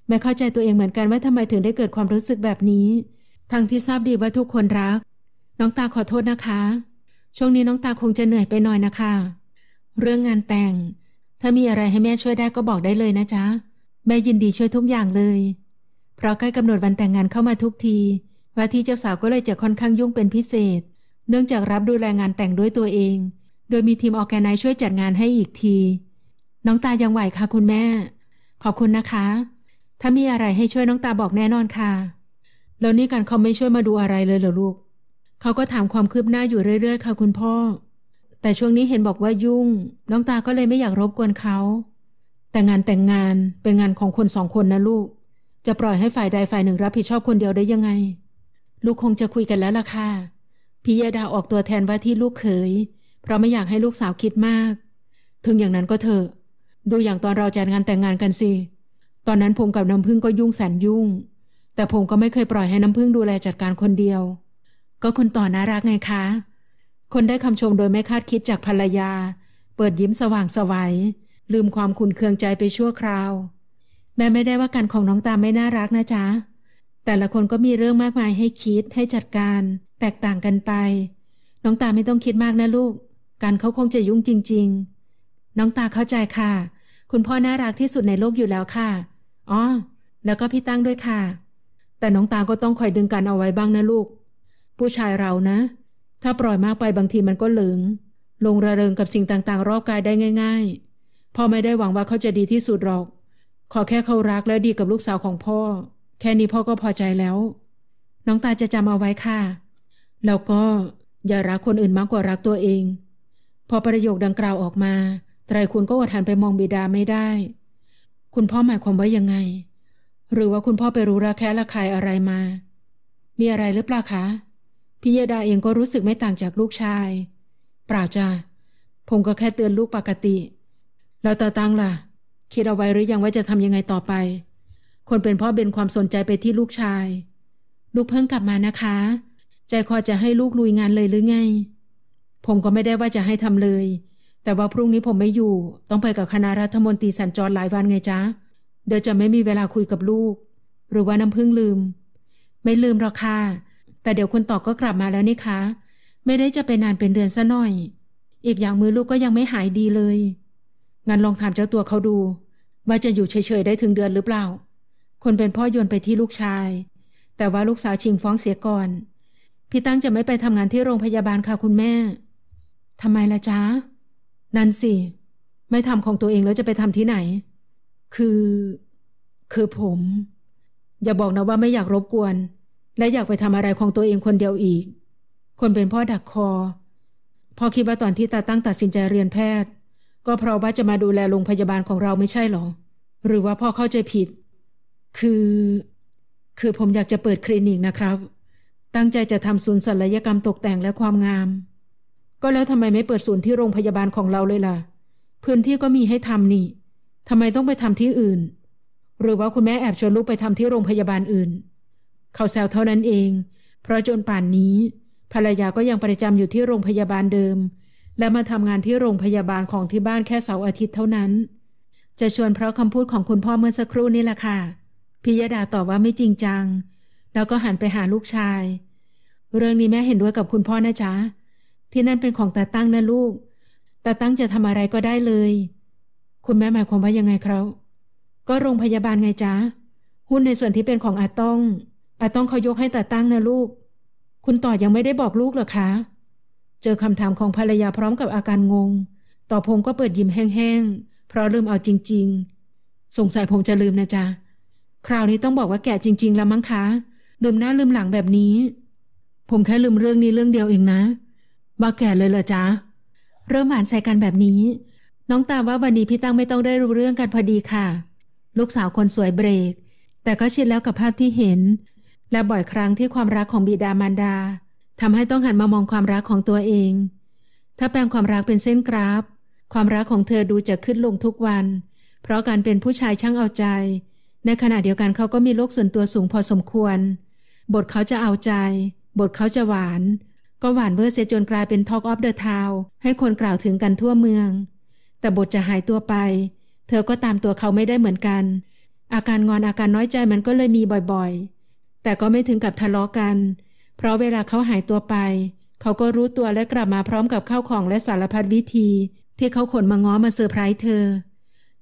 ไม่เข้าใจตัวเองเหมือนกันว่าทำไมถึงได้เกิดความรู้สึกแบบนี้ ทั้งที่ทราบดีว่าทุกคนรัก น้องตาขอโทษนะคะ ช่วงนี้น้องตาคงจะเหนื่อยไปหน่อยนะคะ เรื่องงานแต่ง ถ้ามีอะไรให้แม่ช่วยได้ก็บอกได้เลยนะจ๊ะแม่ยินดีช่วยทุกอย่างเลย เพราะใกล้กำหนดวันแต่งงานเข้ามาทุกทีว่าที่เจ้าสาวก็เลยจะค่อนข้างยุ่งเป็นพิเศษ เนื่องจากรับดูแลงานแต่งด้วยตัวเอง โดยมีทีมออกแกไนช่วยจัดงานให้อีกที น้องตายังไหวค่ะคุณแม่ ขอบคุณนะคะ ถ้ามีอะไรให้ช่วยน้องตาบอกแน่นอนค่ะ แล้วนี่การเขาไม่ช่วยมาดูอะไรเลยเหรอลูก เขาก็ถามความคืบหน้าอยู่เรื่อย ๆ ค่ะคุณพ่อ แต่ช่วงนี้เห็นบอกว่ายุ่ง น้องตาก็เลยไม่อยากรบกวนเขา แต่งานแต่งงาน เป็นงานของคนสองคนนะลูก จะปล่อยให้ฝ่ายใดฝ่ายหนึ่งรับผิดชอบคนเดียวได้ยังไงลูกคงจะคุยกันแล้วล่ะค่ะพิยดาออกตัวแทนว่าที่ลูกเขยเพราะไม่อยากให้ลูกสาวคิดมาก ถึงอย่างนั้นก็เถอะ ดูอย่างตอนเราจัดงานแต่งงานกันสิ ตอนนั้นผมกับน้ำพึ่งก็ยุ่งแสนยุ่ง แต่ผมก็ไม่เคยปล่อยให้น้ำพึ่งดูแลจัดการคนเดียว ก็คนต่อน่ารักไงคะ คนได้คำชมโดยไม่คาดคิดจากภรรยา เปิดยิ้มสว่างสวยัยลืมความขุนเคืองใจไปชั่วคราว แม่ไม่ได้ว่าการของน้องตามไม่น่ารักนะจ๊ะแต่ละคนก็มีเรื่องมากมายให้คิดให้จัดการ แตกต่างกันไป น้องตาไม่ต้องคิดมากนะลูก การเขาคงจะยุ่งจริงๆ น้องตาเข้าใจค่ะ คุณพ่อน่ารักที่สุดในโลกอยู่แล้วค่ะ อ๋อ แล้วก็พี่ตั้งด้วยค่ะ แต่น้องตาก็ต้องคอยดึงกันเอาไว้บ้างนะลูก ผู้ชายเรานะ ถ้าปล่อยมากไปบางทีมันก็เหลืองลงระเริงกับสิ่งต่างๆ รอบกายได้ง่าย ๆ พ่อไม่ได้หวังว่าเขาจะดีที่สุดหรอก ขอแค่เขารักและดีกับลูกสาวของพ่อแค่นี้พ่อก็พอใจแล้ว น้องตาจะจำเอาไว้ค่ะ แล้วก็อย่ารักคนอื่นมากกว่ารักตัวเอง พอประโยคดังกล่าวออกมา ไตรคุณก็อดหันไปมองบิดาไม่ได้ คุณพ่อหมายความว่ายังไง หรือว่าคุณพ่อไปรู้ระแคะระคายอะไรมา มีอะไรหรือเปล่าคะพี่ยดาเองก็รู้สึกไม่ต่างจากลูกชาย เปล่าจ้าผมก็แค่เตือนลูกปกติ แล้วตาตังล่ะคิดเอาไว้หรือยังว่าจะทำยังไงต่อไปคนเป็นพ่อเบนความสนใจไปที่ลูกชาย ลูกเพิ่งกลับมานะคะ ใจคอจะให้ลูกลุยงานเลยหรือไง ผมก็ไม่ได้ว่าจะให้ทำเลย แต่ว่าพรุ่งนี้ผมไม่อยู่ ต้องไปกับคณะรัฐมนตรีสัญจรหลายวันไงจ๊ะ เดี๋ยวจะไม่มีเวลาคุยกับลูก หรือว่าน้ำพึ่งลืม ไม่ลืมหรอกค่ะ แต่เดี๋ยวคุณต่อก็กลับมาแล้วนี่คะ ไม่ได้จะไปนานเป็นเดือนซะหน่อย อีกอย่างมือลูกก็ยังไม่หายดีเลย งั้นลองถามเจ้าตัวเขาดู ว่าจะอยู่เฉยๆได้ถึงเดือนหรือเปล่าคนเป็นพ่อโยนไปที่ลูกชาย แต่ว่าลูกสาวชิงฟ้องเสียก่อน พี่ตั้งจะไม่ไปทำงานที่โรงพยาบาลค่ะคุณแม่ทำไมล่ะจ๊ะนั่นสิ ไม่ทำของตัวเองแล้วจะไปทำที่ไหน คือ คือผม อย่าบอกนะว่าไม่อยากรบกวน และอยากไปทำอะไรของตัวเองคนเดียวอีก คนเป็นพ่อดักคอพอคิดว่าตอนที่ตาตั้งตัดสินใจเรียนแพทย์ ก็เพราะว่าจะมาดูแลโรงพยาบาลของเราไม่ใช่หรอ หรือว่าพ่อเข้าใจผิดคือ คือผมอยากจะเปิดคลินิกนะครับ ตั้งใจจะทำศูนย์ศัลยกรรมตกแต่งและความงาม ก็แล้วทำไมไม่เปิดศูนย์ที่โรงพยาบาลของเราเลยล่ะ พื้นที่ก็มีให้ทำนี่ ทำไมต้องไปทำที่อื่น หรือว่าคุณแม่แอบชวนลูกไปทำที่โรงพยาบาลอื่น เขาแซวเท่านั้นเอง เพราะจนป่านนี้ ภรรยาก็ยังประจำอยู่ที่โรงพยาบาลเดิม และมาทำงานที่โรงพยาบาลของที่บ้านแค่เสาร์อาทิตย์เท่านั้น จะชวนเพราะคำพูดของคุณพ่อเมื่อสักครู่นี่แหละค่ะพิยดาตอบว่าไม่จริงจัง แล้วก็หันไปหาลูกชาย เรื่องนี้แม่เห็นด้วยกับคุณพ่อนะจ๊ะ ที่นั่นเป็นของตาตั้งนะลูก ตาตั้งจะทำอะไรก็ได้เลย คุณแม่หมายความว่ายังไงครับ ก็โรงพยาบาลไงจ๊ะหุ้นในส่วนที่เป็นของอาต้อง อาต้องเขายกให้ตาตั้งนะลูก คุณต่อยังไม่ได้บอกลูกหรอคะ เจอคำถามของภรรยาพร้อมกับอาการงง ต่อพงก็เปิดยิ้มแห้งๆ เพราะลืมเอาจริง ๆ สงสัยผมจะลืมนะจ๊ะคราวนี้ต้องบอกว่าแก่จริง ๆ แล้วมั้งคะลืมหน้าลืมหลังแบบนี้ ผมแค่ลืมเรื่องนี้เรื่องเดียวเองนะบ้าแก่เลยเหรอจ๊ะ เริ่มห่านใส่กันแบบนี้ น้องตาว่าวันนี้พี่ตั้งไม่ต้องได้รู้เรื่องกันพอดีค่ะ ลูกสาวคนสวยเบรก แต่ก็ชินแล้วกับภาพที่เห็น และบ่อยครั้งที่ความรักของบิดามารดาทำให้ต้องหันมามองความรักของตัวเอง ถ้าแปลงความรักเป็นเส้นกราฟ ความรักของเธอดูจะขึ้นลงทุกวัน เพราะการเป็นผู้ชายช่างเอาใจในขณะเดียวกันเขาก็มีโลกส่วนตัวสูงพอสมควร บทเขาจะเอาใจ บทเขาจะหวาน ก็หวานเวอร์เซจนกลายเป็นทอกออฟเดอะทาวให้คนกล่าวถึงกันทั่วเมือง แต่บทจะหายตัวไป เธอก็ตามตัวเขาไม่ได้เหมือนกัน อาการงอนอาการน้อยใจมันก็เลยมีบ่อยๆ แต่ก็ไม่ถึงกับทะเลาะกัน เพราะเวลาเขาหายตัวไป เขาก็รู้ตัวและกลับมาพร้อมกับข้าวของและสารพัดวิธีที่เขาขนมาง้อมาเซอร์ไพรส์เธอ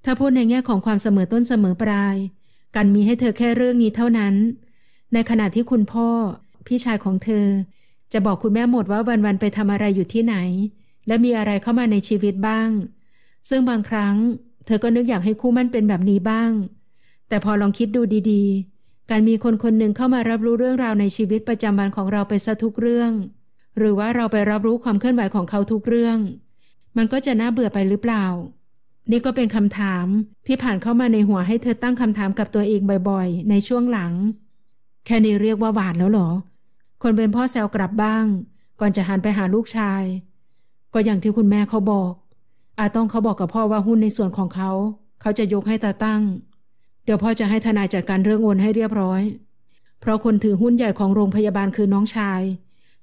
ถ้าพูดในแง่ของความเสมอต้นเสมอปลายกันมีให้เธอแค่เรื่องนี้เท่านั้น ในขณะที่คุณพ่อ พี่ชายของเธอจะบอกคุณแม่หมดว่าวันๆไปทำอะไรอยู่ที่ไหน และมีอะไรเข้ามาในชีวิตบ้าง ซึ่งบางครั้ง เธอก็นึกอยากให้คู่มั่นเป็นแบบนี้บ้าง แต่พอลองคิดดูดี ๆ การมีคนคนหนึ่งเข้ามารับรู้เรื่องราวในชีวิตประจำวันของเราไปซะทุกเรื่อง หรือว่าเราไปรับรู้ความเคลื่อนไหวของเขาทุกเรื่อง มันก็จะน่าเบื่อไปหรือเปล่านี่ก็เป็นคำถามที่ผ่านเข้ามาในหัวให้เธอตั้งคำถามกับตัวเองบ่อย ๆ ในช่วงหลัง แค่นี้เรียกว่าหวานแล้วหรอคนเป็นพ่อแซวกลับบ้าง ก่อนจะหันไปหาลูกชาย ก็อย่างที่คุณแม่เขาบอกอาต้องเขาบอกกับพ่อว่าหุ้นในส่วนของเขา เขาจะยกให้ตาตั้ง เดี๋ยวพ่อจะให้ทนายจัดการเรื่องโอนให้เรียบร้อย เพราะคนถือหุ้นใหญ่ของโรงพยาบาลคือน้องชาย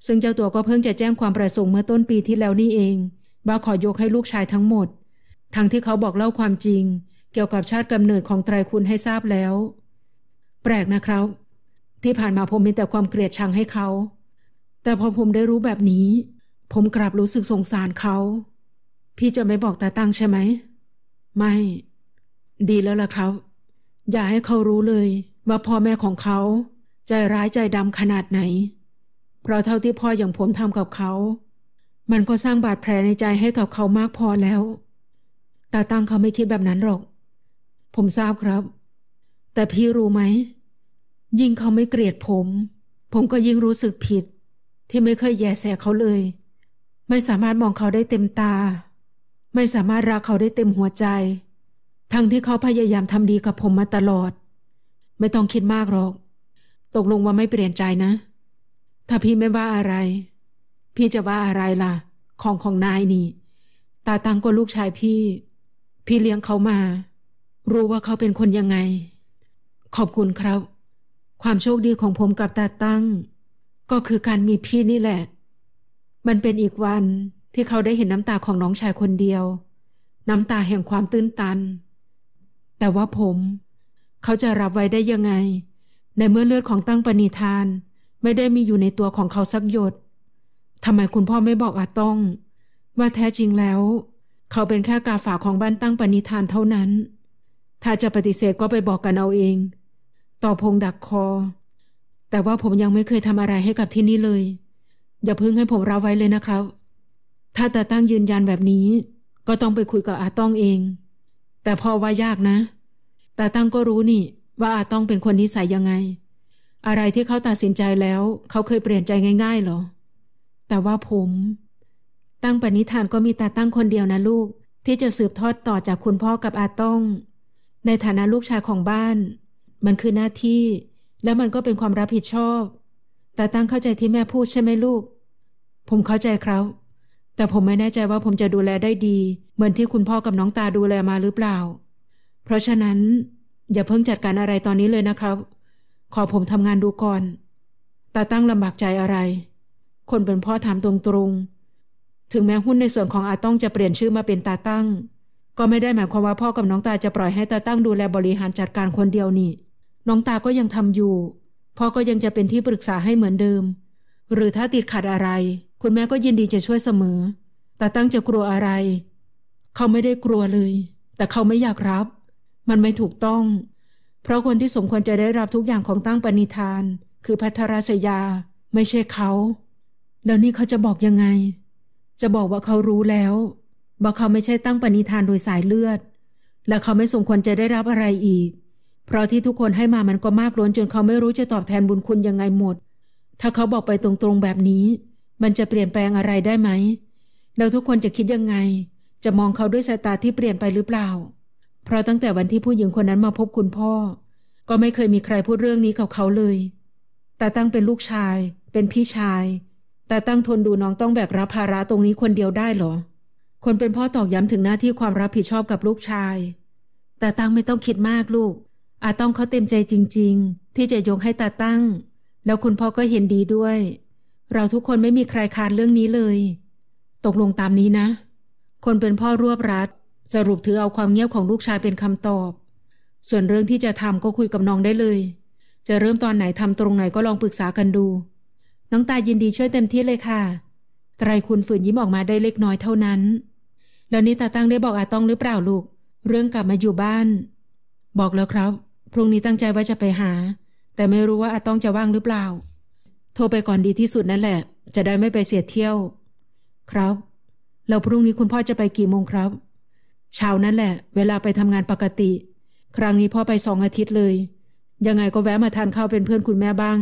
ซึ่งเจ้าตัวก็เพิ่งจะแจ้งความประสงค์เมื่อต้นปีที่แล้วนี่เองว่าขอยกให้ลูกชายทั้งหมดทั้งที่เขาบอกเล่าความจริงเกี่ยวกับชาติกำเนิดของไตรคุณให้ทราบแล้ว แปลกนะครับ ที่ผ่านมาผมมีแต่ความเกลียดชังให้เขา แต่พอผมได้รู้แบบนี้ ผมกลับรู้สึกสงสารเขา พี่จะไม่บอกตาตั้งใช่ไหม ไม่ ดีแล้วล่ะครับ อย่าให้เขารู้เลย ว่าพ่อแม่ของเขา ใจร้ายใจดำขนาดไหน เพราะเท่าที่พ่ออย่างผมทำกับเขา มันก็สร้างบาดแผลในใจให้กับเขามากพอแล้วตาตั้งเขาไม่คิดแบบนั้นหรอก ผมทราบครับ แต่พี่รู้ไหม ยิ่งเขาไม่เกลียดผม ผมก็ยิ่งรู้สึกผิด ที่ไม่เคยแยแสเขาเลย ไม่สามารถมองเขาได้เต็มตา ไม่สามารถรักเขาได้เต็มหัวใจ ทั้งที่เขาพยายามทำดีกับผมมาตลอด ไม่ต้องคิดมากหรอก ตกลงว่าไม่เปลี่ยนใจนะ ถ้าพี่ไม่ว่าอะไร พี่จะว่าอะไรล่ะ ของของนายนี่ ตาตังก็ลูกชายพี่พี่เลี้ยงเขามา รู้ว่าเขาเป็นคนยังไง ขอบคุณครับ ความโชคดีของผมกับตาตั้ง ก็คือการมีพี่นี่แหละ มันเป็นอีกวันที่เขาได้เห็นน้ำตา ของน้องชายคนเดียว น้ำตาแห่งความตื้นตัน แต่ว่าผม เขาจะรับไว้ได้ยังไง ในเมื่อเลือดของตั้งปณิธานไม่ได้มีอยู่ในตัวของเขาสักหยดทำไมคุณพ่อไม่บอกอาต้อง ว่าแท้จริงแล้วเขาเป็นแค่กาฝากของบ้านตั้งปณิธานเท่านั้น ถ้าจะปฏิเสธก็ไปบอกกันเอาเอง ต่อพงดักคอ แต่ว่าผมยังไม่เคยทำอะไรให้กับที่นี่เลย อย่าพึ่งให้ผมรับไว้เลยนะครับ ถ้าตาตั้งยืนยันแบบนี้ก็ต้องไปคุยกับอาต้องเอง แต่พอว่ายากนะตาตั้งก็รู้นี่ว่าอาต้องเป็นคนนิสัยยังไง อะไรที่เขาตัดสินใจแล้ว เขาเคยเปลี่ยนใจง่ายๆหรอ แต่ว่าผมตั้งปณิธานก็มีตาตั้งคนเดียวนะลูกที่จะสืบทอดต่อจากคุณพ่อกับอาต้อง ในฐานะลูกชายของบ้าน มันคือหน้าที่ และมันก็เป็นความรับผิดชอบตาตั้งเข้าใจที่แม่พูดใช่ไหมลูก ผมเข้าใจครับ แต่ผมไม่แน่ใจว่าผมจะดูแลได้ดี เหมือนที่คุณพ่อกับน้องตาดูแลมาหรือเปล่า เพราะฉะนั้น อย่าเพิ่งจัดการอะไรตอนนี้เลยนะครับ ขอผมทำงานดูก่อน ตาตั้งลำบากใจอะไร คนเป็นพ่อถามตรงๆถึงแม้หุ้นในส่วนของอาต้องจะเปลี่ยนชื่อมาเป็นตาตั้ง ก็ไม่ได้หมายความว่าพ่อกับน้องตาจะปล่อยให้ตาตั้งดูแลบริหารจัดการคนเดียวนี่ น้องตาก็ยังทำอยู่ พ่อก็ยังจะเป็นที่ปรึกษาให้เหมือนเดิม หรือถ้าติดขัดอะไร คุณแม่ก็ยินดีจะช่วยเสมอ ตาตั้งจะกลัวอะไร เขาไม่ได้กลัวเลย แต่เขาไม่อยากรับ มันไม่ถูกต้อง เพราะคนที่สมควรจะได้รับทุกอย่างของตั้งปณิธาน คือพัทรศยา ไม่ใช่เขา แล้วนี่เขาจะบอกยังไงจะบอกว่าเขารู้แล้วว่าเขาไม่ใช่ตั้งปณิธานโดยสายเลือด และเขาไม่สมควรจะได้รับอะไรอีก เพราะที่ทุกคนให้มามันก็มากล้นจนเขาไม่รู้จะตอบแทนบุญคุณยังไงหมด ถ้าเขาบอกไปตรง ๆ แบบนี้ มันจะเปลี่ยนแปลงอะไรได้ไหมแล้วทุกคนจะคิดยังไง จะมองเขาด้วยสายตาที่เปลี่ยนไปหรือเปล่า เพราะตั้งแต่วันที่ผู้หญิงคนนั้นมาพบคุณพ่อ ก็ไม่เคยมีใครพูดเรื่องนี้กับเขาเลย แต่ตั้งเป็นลูกชาย เป็นพี่ชายแต่ตั้งทนดูน้องต้องแบกรับภาระตรงนี้คนเดียวได้หรอ คนเป็นพ่อตอกย้ำถึงหน้าที่ความรับผิดชอบกับลูกชาย แต่ตั้งไม่ต้องคิดมากลูก อาต้องเขาเต็มใจจริงๆ ที่จะยกให้ตาตั้ง แล้วคุณพ่อก็เห็นดีด้วย เราทุกคนไม่มีใครคานเรื่องนี้เลย ตกลงตามนี้นะ คนเป็นพ่อรวบรัด สรุปถือเอาความเงียบของลูกชายเป็นคำตอบ ส่วนเรื่องที่จะทำก็คุยกับน้องได้เลย จะเริ่มตอนไหนทำตรงไหนก็ลองปรึกษากันดูน้องตายินดีช่วยเต็มที่เลยค่ะไตรคุณฝืนยิ้มออกมาได้เล็กน้อยเท่านั้น แล้วนี้ตาตั้งได้บอกอาต้องหรือเปล่าลูก เรื่องกลับมาอยู่บ้าน บอกแล้วครับ พรุ่งนี้ตั้งใจว่าจะไปหา แต่ไม่รู้ว่าอาต้องจะว่างหรือเปล่า โทรไปก่อนดีที่สุดนั่นแหละ จะได้ไม่ไปเสียเที่ยว ครับ แล้วพรุ่งนี้คุณพ่อจะไปกี่โมงครับ เช้านั่นแหละ เวลาไปทำงานปกติ ครั้งนี้พ่อไปสองอาทิตย์เลย ยังไงก็แวะมาทานข้าวเป็นเพื่อนคุณแม่บ้าง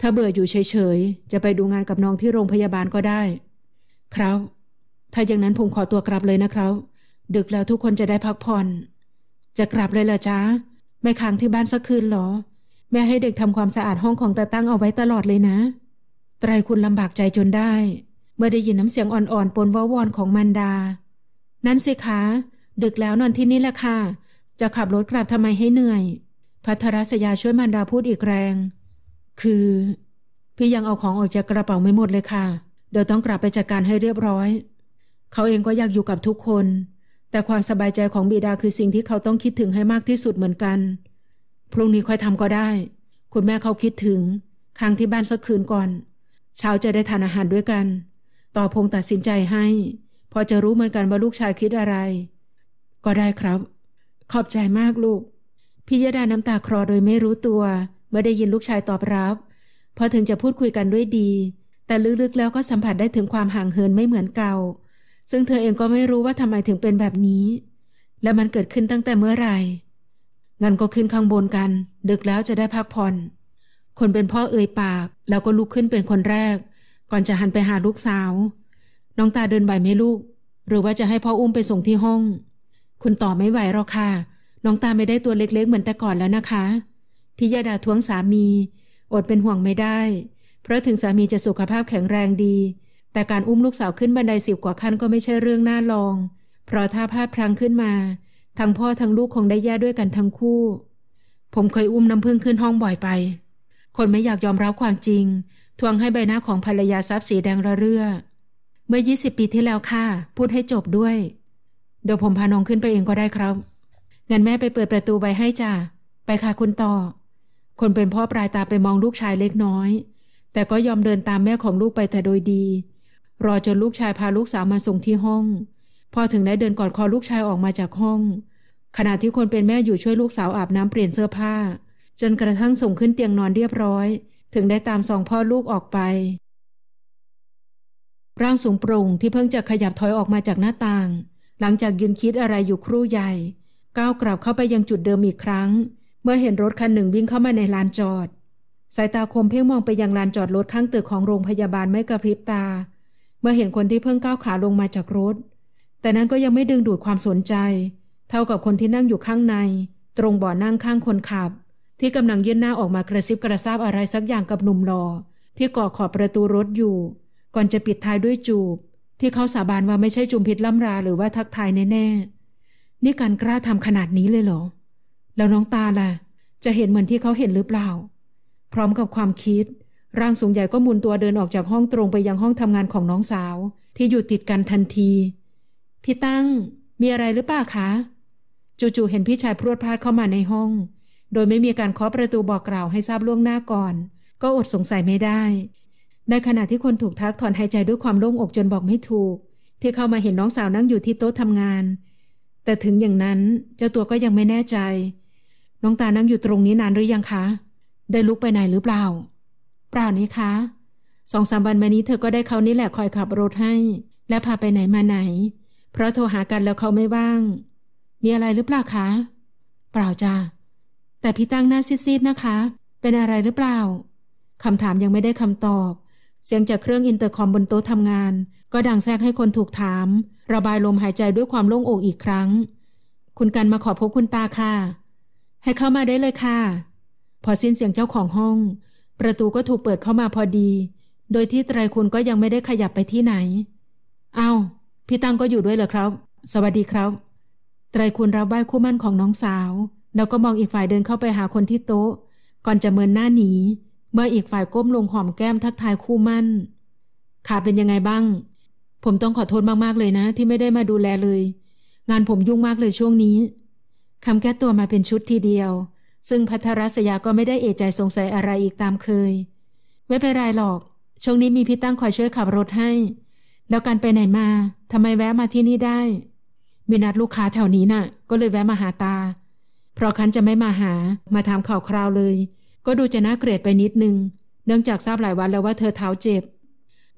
ถ้าเบื่ออยู่เฉยๆ จะไปดูงานกับน้องที่โรงพยาบาลก็ได้ ครับ ถ้าอย่างนั้นผมขอตัวกลับเลยนะครับ ดึกแล้วทุกคนจะได้พักผ่อน จะกลับเลยเหรอจ๊ะแม่ค้างที่บ้านสักคืนหรอ แม่ให้เด็กทำความสะอาดห้องของตาตั้งเอาไว้ตลอดเลยนะ ไตรคุณลำบากใจจนได้ เมื่อได้ยินน้ำเสียงอ่อนๆ ปนว้าวอนของมันดา นั้นสิคะ ดึกแล้วนอนที่นี่แหละค่ะ จะขับรถกลับทำไมให้เหนื่อย พัทรศยาช่วยมันดาพูดอีกแรงคือ พี่ยังเอาของออกจากกระเป๋าไม่หมดเลยค่ะ เดี๋ยวต้องกลับไปจัดการให้เรียบร้อย เขาเองก็อยากอยู่กับทุกคน แต่ความสบายใจของบิดาคือสิ่งที่เขาต้องคิดถึงให้มากที่สุดเหมือนกัน พรุ่งนี้ค่อยทำก็ได้ คุณแม่เขาคิดถึงค้างที่บ้านสักคืนก่อนเช้าจะได้ทานอาหารด้วยกัน ต่อพงตัดสินใจให้ พอจะรู้เหมือนกันว่าลูกชายคิดอะไร ก็ได้ครับ ขอบใจมากลูก พิยดาน้ำตาคลอโดยไม่รู้ตัวเมื่อได้ยินลูกชายตอบรับ พอถึงจะพูดคุยกันด้วยดี แต่ลึกๆ แล้วก็สัมผัสได้ถึงความห่างเหินไม่เหมือนเก่า ซึ่งเธอเองก็ไม่รู้ว่าทำไมถึงเป็นแบบนี้ และมันเกิดขึ้นตั้งแต่เมื่อไหร่ งั้นก็ขึ้นข้างบนกันดึกแล้วจะได้พักผ่อน คนเป็นพ่อเอ่ยปากแล้วก็ลุกขึ้นเป็นคนแรก ก่อนจะหันไปหาลูกสาวน้องตาเดินไปไหมลูก หรือว่าจะให้พ่ออุ้มไปส่งที่ห้องคุณต่อไม่ไหวหรอกค่ะน้องตาไม่ได้ตัวเล็กๆเหมือนแต่ก่อนแล้วนะคะพิยดาท้วงสามี อดเป็นห่วงไม่ได้ เพราะถึงสามีจะสุขภาพแข็งแรงดี แต่การอุ้มลูกสาวขึ้นบันไดสิบกว่าขั้นก็ไม่ใช่เรื่องน่าลอง เพราะ ถ้าพลาดพลั้งขึ้นมาทั้งพ่อทั้งลูกคงได้แย่ด้วยกันทั้งคู่ ผมเคยอุ้มน้ำพึ่งขึ้นห้องบ่อยไป คนไม่อยากยอมรับความจริงทวงให้ใบหน้าของภรรยาซับสีแดงระเรื่อเมื่อ20ปีที่แล้วค่ะพูดให้จบด้วยเดี๋ยวผมพาน้องขึ้นไปเองก็ได้ครับงั้นแม่ไปเปิดประตูไว้ให้จ้าไปค่ะคุณต่อคนเป็นพ่อปลายตาไปมองลูกชายเล็กน้อย แต่ก็ยอมเดินตามแม่ของลูกไปแต่โดยดี รอจนลูกชายพาลูกสาวมาส่งที่ห้องพอถึงได้เดินกอดคอลูกชายออกมาจากห้อง ขณะที่คนเป็นแม่อยู่ช่วยลูกสาวอาบน้ำเปลี่ยนเสื้อผ้า จนกระทั่งส่งขึ้นเตียงนอนเรียบร้อย ถึงได้ตามสองพ่อลูกออกไป ร่างสูงโปร่งที่เพิ่งจะขยับถอยออกมาจากหน้าต่าง หลังจากยืนคิดอะไรอยู่ครู่ใหญ่ก้าวกลับเข้าไปยังจุดเดิมอีกครั้งเมื่อเห็นรถคันหนึ่งวิ่งเข้ามาในลานจอด สายตาคมเพ่งมองไปยังลานจอดรถข้างตึกของโรงพยาบาลไม่กระพริบตา เมื่อเห็นคนที่เพิ่งก้าวขาลงมาจากรถ แต่นั้นก็ยังไม่ดึงดูดความสนใจ เท่ากับคนที่นั่งอยู่ข้างใน ตรงบ่อนั่งข้างคนขับ ที่กำลังยื่นหน้าออกมากระซิบกระซาบอะไรสักอย่างกับหนุ่มหล่อที่ก่อขอบประตูรถอยู่ ก่อนจะปิดท้ายด้วยจูบ ที่เขาสาบานว่าไม่ใช่จุมพิษล่ำราหรือว่าทักทายแน่ๆนี่การกล้าทำขนาดนี้เลยเหรอแล้วน้องตาล่ะ จะเห็นเหมือนที่เขาเห็นหรือเปล่า พร้อมกับความคิด ร่างสูงใหญ่ก็หมุนตัวเดินออกจากห้องตรงไปยังห้องทำงานของน้องสาวที่อยู่ติดกันทันที พี่ตั้ง มีอะไรหรือเปล่าคะจู่ๆเห็นพี่ชายพรวดพลาดเข้ามาในห้อง โดยไม่มีการเคาะประตูบอกกล่าวให้ทราบล่วงหน้าก่อน ก็อดสงสัยไม่ได้ ในขณะที่คนถูกทักถอนหายใจด้วยความโล่งอกจนบอกไม่ถูก ที่เข้ามาเห็นน้องสาวนั่งอยู่ที่โต๊ะทำงาน แต่ถึงอย่างนั้นเจ้าตัวก็ยังไม่แน่ใจน้องตานั่งอยู่ตรงนี้นานหรือยังคะ ได้ลุกไปไหนหรือเปล่า เปล่านี่คะ สองสามวันมานี้เธอก็ได้เขานี่แหละคอยขับรถให้ และพาไปไหนมาไหน เพราะโทรหากัน แล้วเขาไม่ว่าง มีอะไรหรือเปล่าคะ เปล่าจ้า แต่พี่ตั้งหน้าซีดๆนะคะ เป็นอะไรหรือเปล่าคำถามยังไม่ได้คำตอบ เสียงจากเครื่องอินเตอร์คอมบนโต๊ะทำงาน ก็ดังแทรกให้คนถูกถาม ระบายลมหายใจด้วยความโล่งอกอีกครั้ง คุณกันมาขอพบคุณตาค่ะให้เข้ามาได้เลยค่ะ พอสิ้นเสียงเจ้าของห้อง ประตูก็ถูกเปิดเข้ามาพอดี โดยที่ไตรคุณก็ยังไม่ได้ขยับไปที่ไหน เอา้า พี่ตั้งก็อยู่ด้วยเหรอครับ สวัสดีครับไตรคุณรับไหว้คู่มั่นของน้องสาวแล้วก็มองอีกฝ่ายเดินเข้าไปหาคนที่โต๊ะ ก่อนจะเมินหน้าหนีเมื่ออีกฝ่ายก้มลงหอมแก้มทักทายคู่มั่นขาเป็นยังไงบ้าง ผมต้องขอโทษมากๆเลยนะ ที่ไม่ได้มาดูแลเลย งานผมยุ่งมากเลยช่วงนี้คำแก้ตัวมาเป็นชุดทีเดียว ซึ่งพัทรัสยาก็ไม่ได้เอะใจสงสัยอะไรอีกตามเคย ไม่เป็นไรหรอก ช่วงนี้มีพี่ตั้งคอยช่วยขับรถให้ แล้วการไปไหนมา ทำไมแวะมาที่นี่ได้ มีนัดลูกค้าแถวนี้นะ่ะ ก็เลยแวะมาหาตา เพราะคันจะไม่มาหา มาถามข่าวคราวเลย ก็ดูจะน่าเกลียดไปนิดนึง เนื่องจากทราบหลายวันแล้วว่าเธอเท้าเจ็บ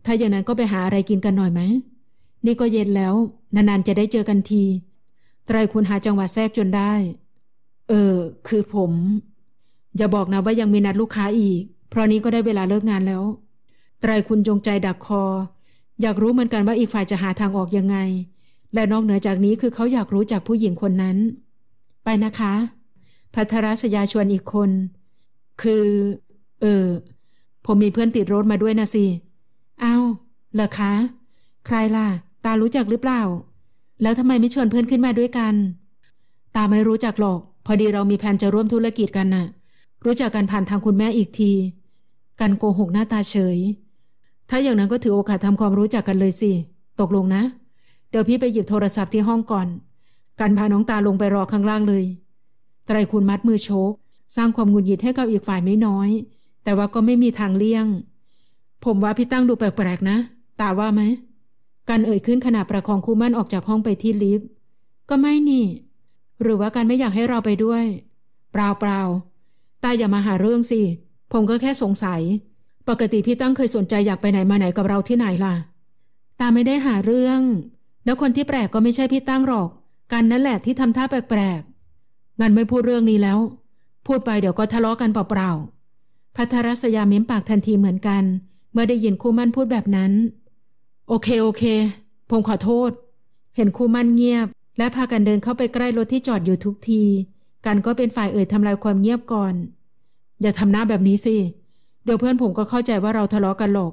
ถ้าอย่างนั้นก็ไปหาอะไรกินกันหน่อยไหมนี่ก็เย็นแล้ว นานๆจะได้เจอกันทีไตรคุณหาจังหวะแทรกจนได้ เออ คือผม อย่าบอกนะว่ายังมีนัดลูกค้าอีก เพราะนี้ก็ได้เวลาเลิกงานแล้วไตรคุณจงใจดักคอ อยากรู้เหมือนกันว่าอีกฝ่ายจะหาทางออกยังไง และนอกเหนือจากนี้คือเขาอยากรู้จากผู้หญิงคนนั้น ไปนะคะพัทรัสยาชวนอีกคน คือ เออผมมีเพื่อนติดรถมาด้วยนะสิอ้าวเหรอคะ ใครล่ะตารู้จักหรือเปล่าแล้วทำไมไม่ชวนเพื่อนขึ้นมาด้วยกัน ตาไม่รู้จักหรอก พอดีเรามีแผนจะร่วมธุรกิจกันนะ่ะ รู้จักกันผ่านทางคุณแม่อีกที กันโกหกหน้าตาเฉย ถ้าอย่างนั้นก็ถือโอกาสทำความรู้จักกันเลยสิ ตกลงนะ เดี๋ยวพี่ไปหยิบโทรศัพท์ที่ห้องก่อนกันพาน้องตาลงไปรอข้างล่างเลยไตรคุณมัดมือโชกสร้างความหงุดหงิดให้กับอีกฝ่ายไม่น้อย แต่ว่าก็ไม่มีทางเลี่ยง ผมว่าพี่ตั้งดูแปลกๆนะ ตาว่าไหมการเอ่ยขึ้นขณะประคองคูมันออกจากห้องไปที่ลิฟต์ก็ไม่นี่ หรือว่าการไม่อยากให้เราไปด้วย เปล่าเปล่าตาอย่ามาหาเรื่องสิผมก็แค่สงสัย ปกติพี่ตั้งเคยสนใจอยากไปไหนมาไหนกับเราที่ไหนล่ะตาไม่ได้หาเรื่อง แล้วคนที่แปลกก็ไม่ใช่พี่ตั้งหรอก กันนั่นแหละที่ทำท่าแปลกๆงั้นไม่พูดเรื่องนี้แล้ว พูดไปเดี๋ยวก็ทะเลาะกันเปล่าๆพัทรัสยาเม้มปากทันทีเหมือนกัน เมื่อได้ยินคู่มั่นพูดแบบนั้นโอเคโอเค ผมขอโทษ เห็นครูมั่นเงียบ และพากันเดินเข้าไปใกล้รถที่จอดอยู่ทุกที กันก็เป็นฝ่ายเอ่ยทำลายความเงียบก่อน อย่าทำหน้าแบบนี้สิ เดี๋ยวเพื่อนผมก็เข้าใจว่าเราทะเลาะกันหรอก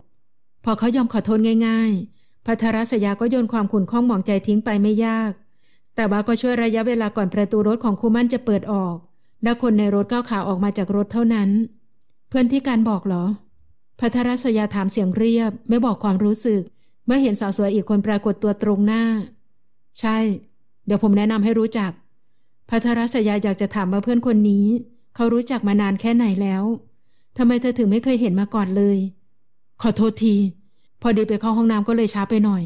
พอเขายอมขอโทษง่ายๆ พัทรศยาก็โยนความขุ่นข้องหมองใจทิ้งไปไม่ยาก แต่ว่าก็ช่วยระยะเวลาก่อนประตูรถของครูมั่นจะเปิดออก และคนในรถก้าวขาออกมาจากรถเท่านั้น เพื่อนที่การบอกเหรอพัทรศยาถามเสียงเรียบไม่บอกความรู้สึกมื่อเห็นสาวสวยอีกคนปรากฏตัวตรงหน้า ใช่ เดี๋ยวผมแนะนำให้รู้จัก พัทรัศยาอยากจะถามว่าเพื่อนคนนี้เขารู้จักมานานแค่ไหนแล้วทำไมเธอถึงไม่เคยเห็นมาก่อนเลย ขอโทษที พอดีไปเข้าห้องน้ำก็เลยช้าไปหน่อย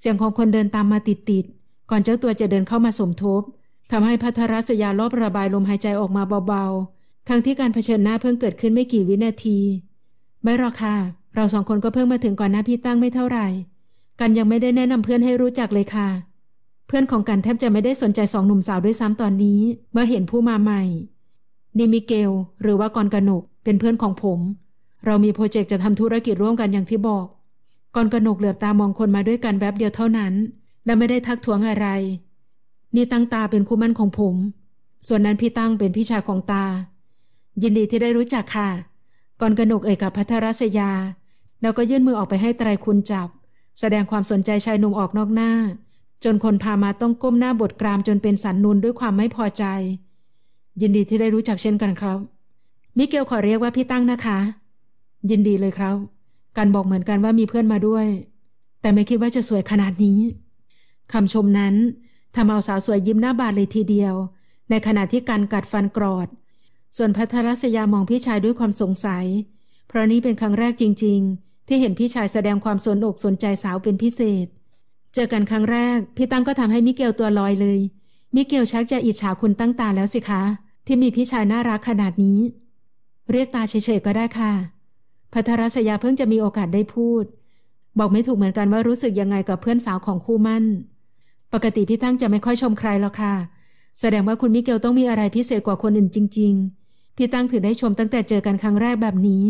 เสียงของคนเดินตามมาติดๆก่อนเจ้าตัวจะเดินเข้ามาสมทบทำให้พัทรัศยารอบระบายลมหายใจออกมาเบาๆทั้งที่การเผชิญหน้าเพิ่งเกิดขึ้นไม่กี่วินาที ไม่หรอกค่ะเราสองคนก็เพิ่งมาถึงก่อนหน้าพี่ตั้งไม่เท่าไหร่ กันยังไม่ได้แนะนำเพื่อนให้รู้จักเลยค่ะ เพื่อนของกันแทบจะไม่ได้สนใจสองหนุ่มสาวด้วยซ้ำตอนนี้ เมื่อเห็นผู้มาใหม่นิมิเกลหรือว่ากอนกนกเป็นเพื่อนของผม เรามีโปรเจกต์ จะทำธุรกิจร่วมกันอย่างที่บอกกอนกนกเหลือบตามองคนมาด้วยกันแวบบเดียวเท่านั้น และไม่ได้ทักท้วงอะไร นี่ตั้งตาเป็นคู่มั่นของผม ส่วนนั้นพี่ตั้งเป็นพี่ชายของตา ยินดีที่ได้รู้จักค่ะกอนกนกเอ่ยกับพัทรัศยาแล้วก็ยื่นมือออกไปให้ไตรคุณจับ แสดงความสนใจชายหนุ่มออกนอกหน้า จนคนพามาต้องก้มหน้าบทกรามจนเป็นสันนุนด้วยความไม่พอใจ ยินดีที่ได้รู้จักเช่นกันครับมิเกลขอเรียกว่าพี่ตั้งนะคะ ยินดีเลยครับกันบอกเหมือนกันว่ามีเพื่อนมาด้วย แต่ไม่คิดว่าจะสวยขนาดนี้คำชมนั้นทำเอาสาวสวยยิ้มหน้าบานเลยทีเดียว ในขณะที่กันกัดฟันกรอด ส่วนพัทรัศยามองพี่ชายด้วยความสงสัย เพราะนี้เป็นครั้งแรกจริง ๆที่เห็นพี่ชายแสดงความสนอกสนใจสาวเป็นพิเศษ เจอกันครั้งแรกพี่ตั้งก็ทำให้มิเกลตัวลอยเลย มิเกลชักจะอิจฉาคุณตั้งตาแล้วสิคะ ที่มีพี่ชายน่ารักขนาดนี้ เรียกตาเฉยๆก็ได้ค่ะ พัทรชยาเพิ่งจะมีโอกาสได้พูด บอกไม่ถูกเหมือนกันว่ารู้สึกยังไงกับเพื่อนสาวของคู่มั่น ปกติพี่ตั้งจะไม่ค่อยชมใครหรอกค่ะ แสดงว่าคุณมิเกลต้องมีอะไรพิเศษกว่าคนอื่นจริง ๆ พี่ตั้งถือได้ชมตั้งแต่เจอกันครั้งแรกแบบนี้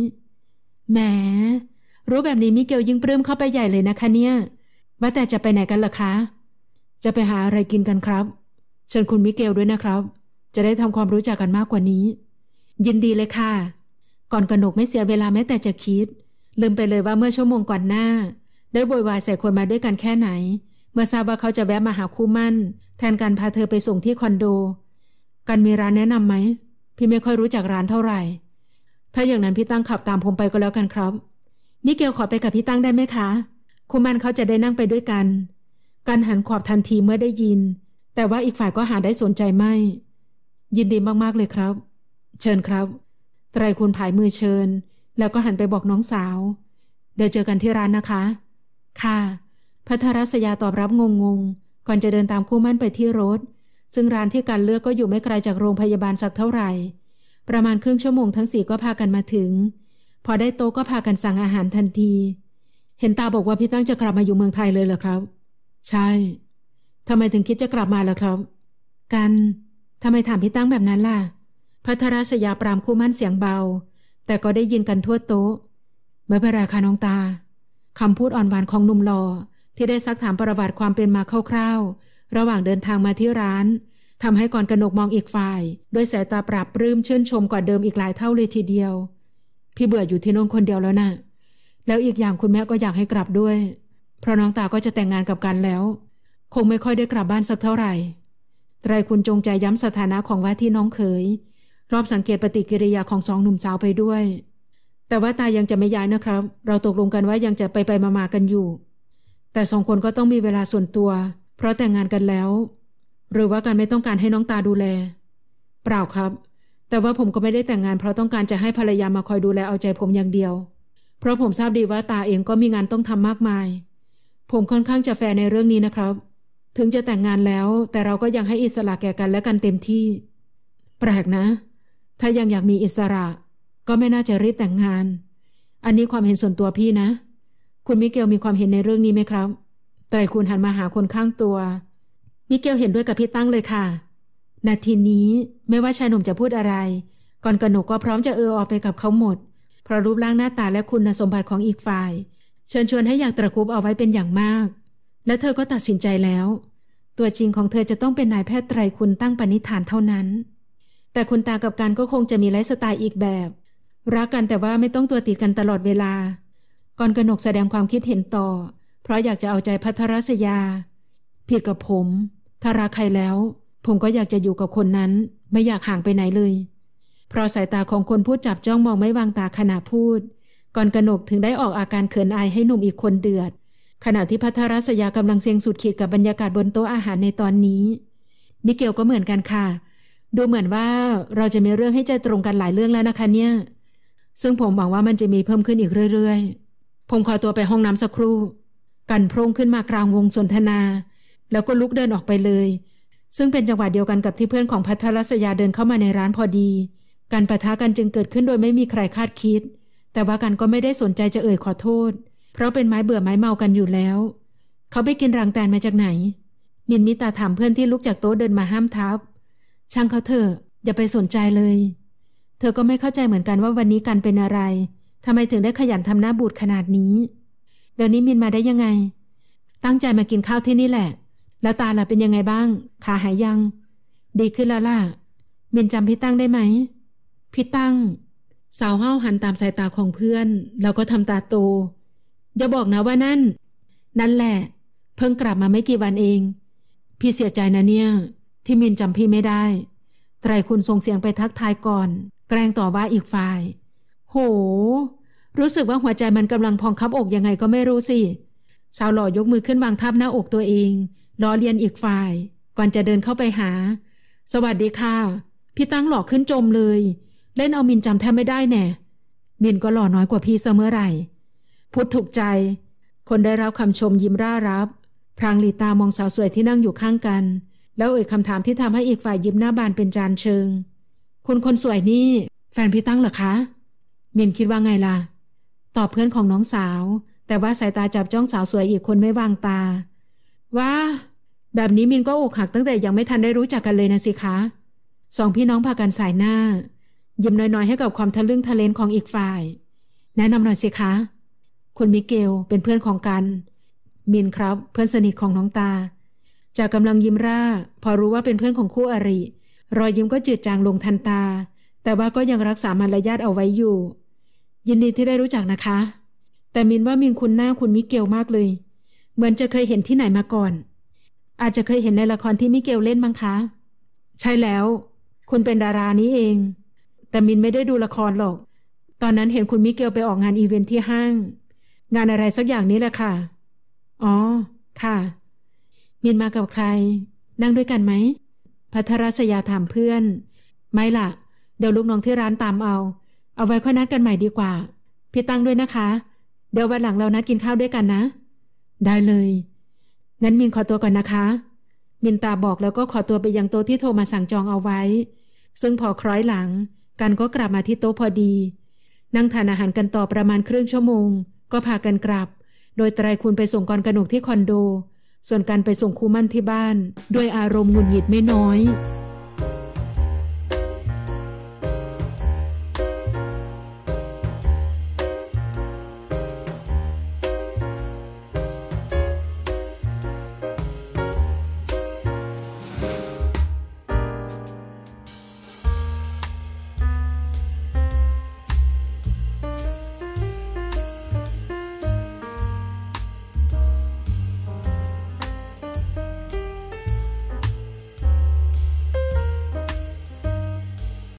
แหมรู้แบบนี้มิเกลยิ่งปลื้มเข้าไปใหญ่เลยนะคะเนี่ยว่าแต่จะไปไหนกันล่ะคะ จะไปหาอะไรกินกันครับเชิญคุณมิเกลด้วยนะครับ จะได้ทำความรู้จักกันมากกว่านี้ ยินดีเลยค่ะ ก่อนกนกไม่เสียเวลาแม้แต่จะคิดลืมไปเลยว่าเมื่อชั่วโมงก่อนหน้า ได้บวยวายใส่คนมาด้วยกันแค่ไหน เมื่อทราบว่าเขาจะแวะมาหาคู่มั่นแทนการพาเธอไปส่งที่คอนโดกันมีร้านแนะนำไหมพี่ไม่ค่อยรู้จักร้านเท่าไหร่ถ้าอย่างนั้นพี่ตั้งขับตามผมไปก็แล้วกันครับมิเกลขอไปกับพี่ตั้งได้ไหมคะ คุมันเขาจะได้นั่งไปด้วยกัน กันหันขอบทันทีเมื่อได้ยิน แต่ว่าอีกฝ่ายก็หาได้สนใจไม่ ยินดีมากๆเลยครับ เชิญครับไตรคุณผายมือเชิญ แล้วก็หันไปบอกน้องสาว เดี๋ยวเจอกันที่ร้านนะคะ ค่ะพัทรัศยาตอบรับงงงก่อนจะเดินตามคู่มั่นไปที่รถ ซึ่งร้านที่การเลือกก็อยู่ไม่ไกลจากโรงพยาบาลสักเท่าไหร่ ประมาณครึ่งชั่วโมงทั้งสี่ก็พากันมาถึงพอได้โต๊ะก็พากันสั่งอาหารทันที เห็นตาบอกว่าพี่ตั้งจะกลับมาอยู่เมืองไทยเลยเหรอครับ ใช่ทำไมถึงคิดจะกลับมาล่ะครับ กันทำไมถามพี่ตั้งแบบนั้นล่ะพัทรศสยาปรามคู่มั่นเสียงเบา แต่ก็ได้ยินกันทั่วโต๊ะ เมื่อประรค่ะน้องตาคำพูดอ่อนหวานของหนุ่มหล่อที่ได้ซักถามประวัติความเป็นมาคร่าวๆระหว่างเดินทางมาที่ร้านทำให้ก่อนกนกมองอีกฝ่ายด้วยสายตาปราบปรื้มชื่นชมกว่าเดิมอีกหลายเท่าเลยทีเดียวพี่เบื่ออยู่ที่นนคนเดียวแล้วนะ แล้วอีกอย่างคุณแม่ก็อยากให้กลับด้วย เพราะน้องตาก็จะแต่งงานกับกันแล้ว คงไม่ค่อยได้กลับบ้านสักเท่าไหร่ไตรคุณจงใจย้ำสถานะของว่าที่น้องเคย รอบสังเกตปฏิกิริยาของสองหนุ่มสาวไปด้วย แต่ว่าตายังจะไม่ย้ายนะครับ เราตกลงกันว่ายังจะไปไปมามากันอยู่ แต่สองคนก็ต้องมีเวลาส่วนตัว เพราะแต่งงานกันแล้ว หรือว่าการไม่ต้องการให้น้องตาดูแล เปล่าครับแต่ว่าผมก็ไม่ได้แต่งงาน เพราะต้องการจะให้ภรรยามาคอยดูแลเอาใจผมอย่างเดียว เพราะผมทราบดีว่าตาเองก็มีงานต้องทำมากมาย ผมค่อนข้างจะแฟร์ในเรื่องนี้นะครับ ถึงจะแต่งงานแล้ว แต่เราก็ยังให้อิสระแก่กันและกันเต็มที่ แปลกนะ ถ้ายังอยากมีอิสระ ก็ไม่น่าจะรีบแต่งงาน อันนี้ความเห็นส่วนตัวพี่นะ คุณมิเกลมีความเห็นในเรื่องนี้ไหมครับไตรคุณหันมาหาคนข้างตัว มิเกลเห็นด้วยกับพี่ตั้งเลยค่ะนาทีนี้ไม่ว่าชายหนุ่มจะพูดอะไร ก่อนกระหนกก็พร้อมจะเออออกไปกับเขาหมดเพราะรูปร่างหน้าตาและคุณสมบัติของอีกฝ่าย เชิญชวนให้อยากตะคุบเอาไว้เป็นอย่างมาก และเธอก็ตัดสินใจแล้ว ตัวจริงของเธอจะต้องเป็นนายแพทย์ไตรคุณตั้งปณิธานเท่านั้น แต่คุณตากับการก็คงจะมีไลฟ์สไตล์อีกแบบรักกันแต่ว่าไม่ต้องตัวติดกันตลอดเวลา ก่อนกหนกแสดงความคิดเห็นต่อ เพราะอยากจะเอาใจพัทรศยาผิดกับผมถ้ารักใครแล้วผมก็อยากจะอยู่กับคนนั้น ไม่อยากห่างไปไหนเลย เพราะสายตาของคนพูดจับจ้องมองไม่วางตาขณะพูด ก่อนกนกถึงได้ออกอาการเขินอายให้หนุ่มอีกคนเดือด ขณะที่พัทรัศยากำลังเซียงสุดขีดกับบรรยากาศบนโต๊ะอาหารในตอนนี้ มิเกลก็เหมือนกันค่ะ ดูเหมือนว่าเราจะมีเรื่องให้ใจตรงกันหลายเรื่องแล้วนะคะเนี่ย ซึ่งผมหวังว่ามันจะมีเพิ่มขึ้นอีกเรื่อยๆ ผมขอตัวไปห้องน้ำสักครู่ กันโพรงขึ้นมากลางวงสนทนา แล้วก็ลุกเดินออกไปเลยซึ่งเป็นจังหวะเดียวกันกับที่เพื่อนของพัทรัศยาเดินเข้ามาในร้านพอดี การประทะกันจึงเกิดขึ้นโดยไม่มีใครคาดคิด แต่ว่ากันก็ไม่ได้สนใจจะเอ่ยขอโทษ เพราะเป็นไม้เบื่อไม้เมากันอยู่แล้ว เขาไปกินรังแตนมาจากไหน มินมิตาถามเพื่อนที่ลุกจากโต๊ะเดินมาห้ามทับช่างเขาเถอะ อย่าไปสนใจเลย เธอก็ไม่เข้าใจเหมือนกันว่าวันนี้กันเป็นอะไรทำไมถึงได้ขยันทำหน้าบูดขนาดนี้เดี๋ยวนี้มินมาได้ยังไง ตั้งใจมากินข้าวที่นี่แหละแล้วตาล่ะเป็นยังไงบ้าง ขาหายยัง ดีขึ้นแล้วล่ะมินจำพี่ตั้งได้ไหม พี่ตั้ง สาวห้าหันตามสายตาของเพื่อน แล้วก็ทำตาโต อย่าบอกนะว่านั่น นั่นแหละ เพิ่งกลับมาไม่กี่วันเอง พี่เสียใจนะเนี่ย ที่มินจำพี่ไม่ได้ ไตรคุณส่งเสียงไปทักทายก่อน แกล้งต่อว่าอีกฝ่าย โห รู้สึกว่าหัวใจมันกำลังพองคับอกยังไงก็ไม่รู้สิสาวหล่อยกมือขึ้นวางทับหน้าอกตัวเองรอเรียนอีกฝ่ายก่อนจะเดินเข้าไปหา สวัสดีค่ะ พี่ตั้งหลอกขึ้นจมเลย เล่นเอามินจำแทบไม่ได้แน่มินก็หล่อน้อยกว่าพี่เสมอไรพูดถูกใจ คนได้รับคำชมยิ้มร่ารับพรางลีตามองสาวสวยที่นั่งอยู่ข้างกัน แล้วเอ่ยคำถามที่ทำให้อีกฝ่ายยิ้มหน้าบานเป็นจานเชิงคุณคนสวยนี่แฟนพี่ตั้งเหรอคะ มินคิดว่าไงล่ะ ตอบเพื่อนของน้องสาว แต่ว่าสายตาจับจ้องสาวสวยอีกคนไม่วางตาว่าแบบนี้มินก็อกหักตั้งแต่ยังไม่ทันได้รู้จักกันเลยนะสิคะ สองพี่น้องพากันสายหน้า ยิ้มน้อยๆ ให้กับความทะลึ่งทะเลนของอีกฝ่าย แนะนำหน่อยสิคะ คุณมิเกลเป็นเพื่อนของกัน มินครับเพื่อนสนิทของน้องตา จากกำลังยิ้มร่า พอรู้ว่าเป็นเพื่อนของคู่อริ รอยยิ้มก็จืดจางลงทันตา แต่ว่าก็ยังรักษามารยาทเอาไว้อยู่ ยินดีที่ได้รู้จักนะคะ แต่มินว่ามินคุณหน้าคุณมิเกลมากเลยเหมือนจะเคยเห็นที่ไหนมาก่อน อาจจะเคยเห็นในละครที่มิเกลเล่นมั้งคะ ใช่แล้ว คุณเป็นดารานี้เอง แต่มินไม่ได้ดูละครหรอก ตอนนั้นเห็นคุณมิเกลไปออกงานอีเวนท์ที่ห้าง งานอะไรสักอย่างนี้แหละค่ะ อ๋อ ค่ะ มินมากับใคร นั่งด้วยกันไหมพัทรัศยาถามเพื่อน ไม่ล่ะเดี๋ยวลูกน้องที่ร้านตามเอา เอาไว้ค่อยนัดกันใหม่ดีกว่า พี่ตั้งด้วยนะคะ เดี๋ยววันหลังเรานัดกินข้าวด้วยกันนะได้เลย งั้นมินขอตัวก่อนนะคะ มินตาบอกแล้วก็ขอตัวไปยังโต๊ะที่โทรมาสั่งจองเอาไว้ ซึ่งพอคล้อยหลัง กันก็กลับมาที่โต๊ะพอดี นั่งทานอาหารกันต่อประมาณครึ่งชั่วโมง ก็พากันกลับ โดยไตรคุณไปส่งกรกนกที่คอนโด ส่วนการไปส่งคูมั่นที่บ้าน ด้วยอารมณ์หงุดหงิดไม่น้อย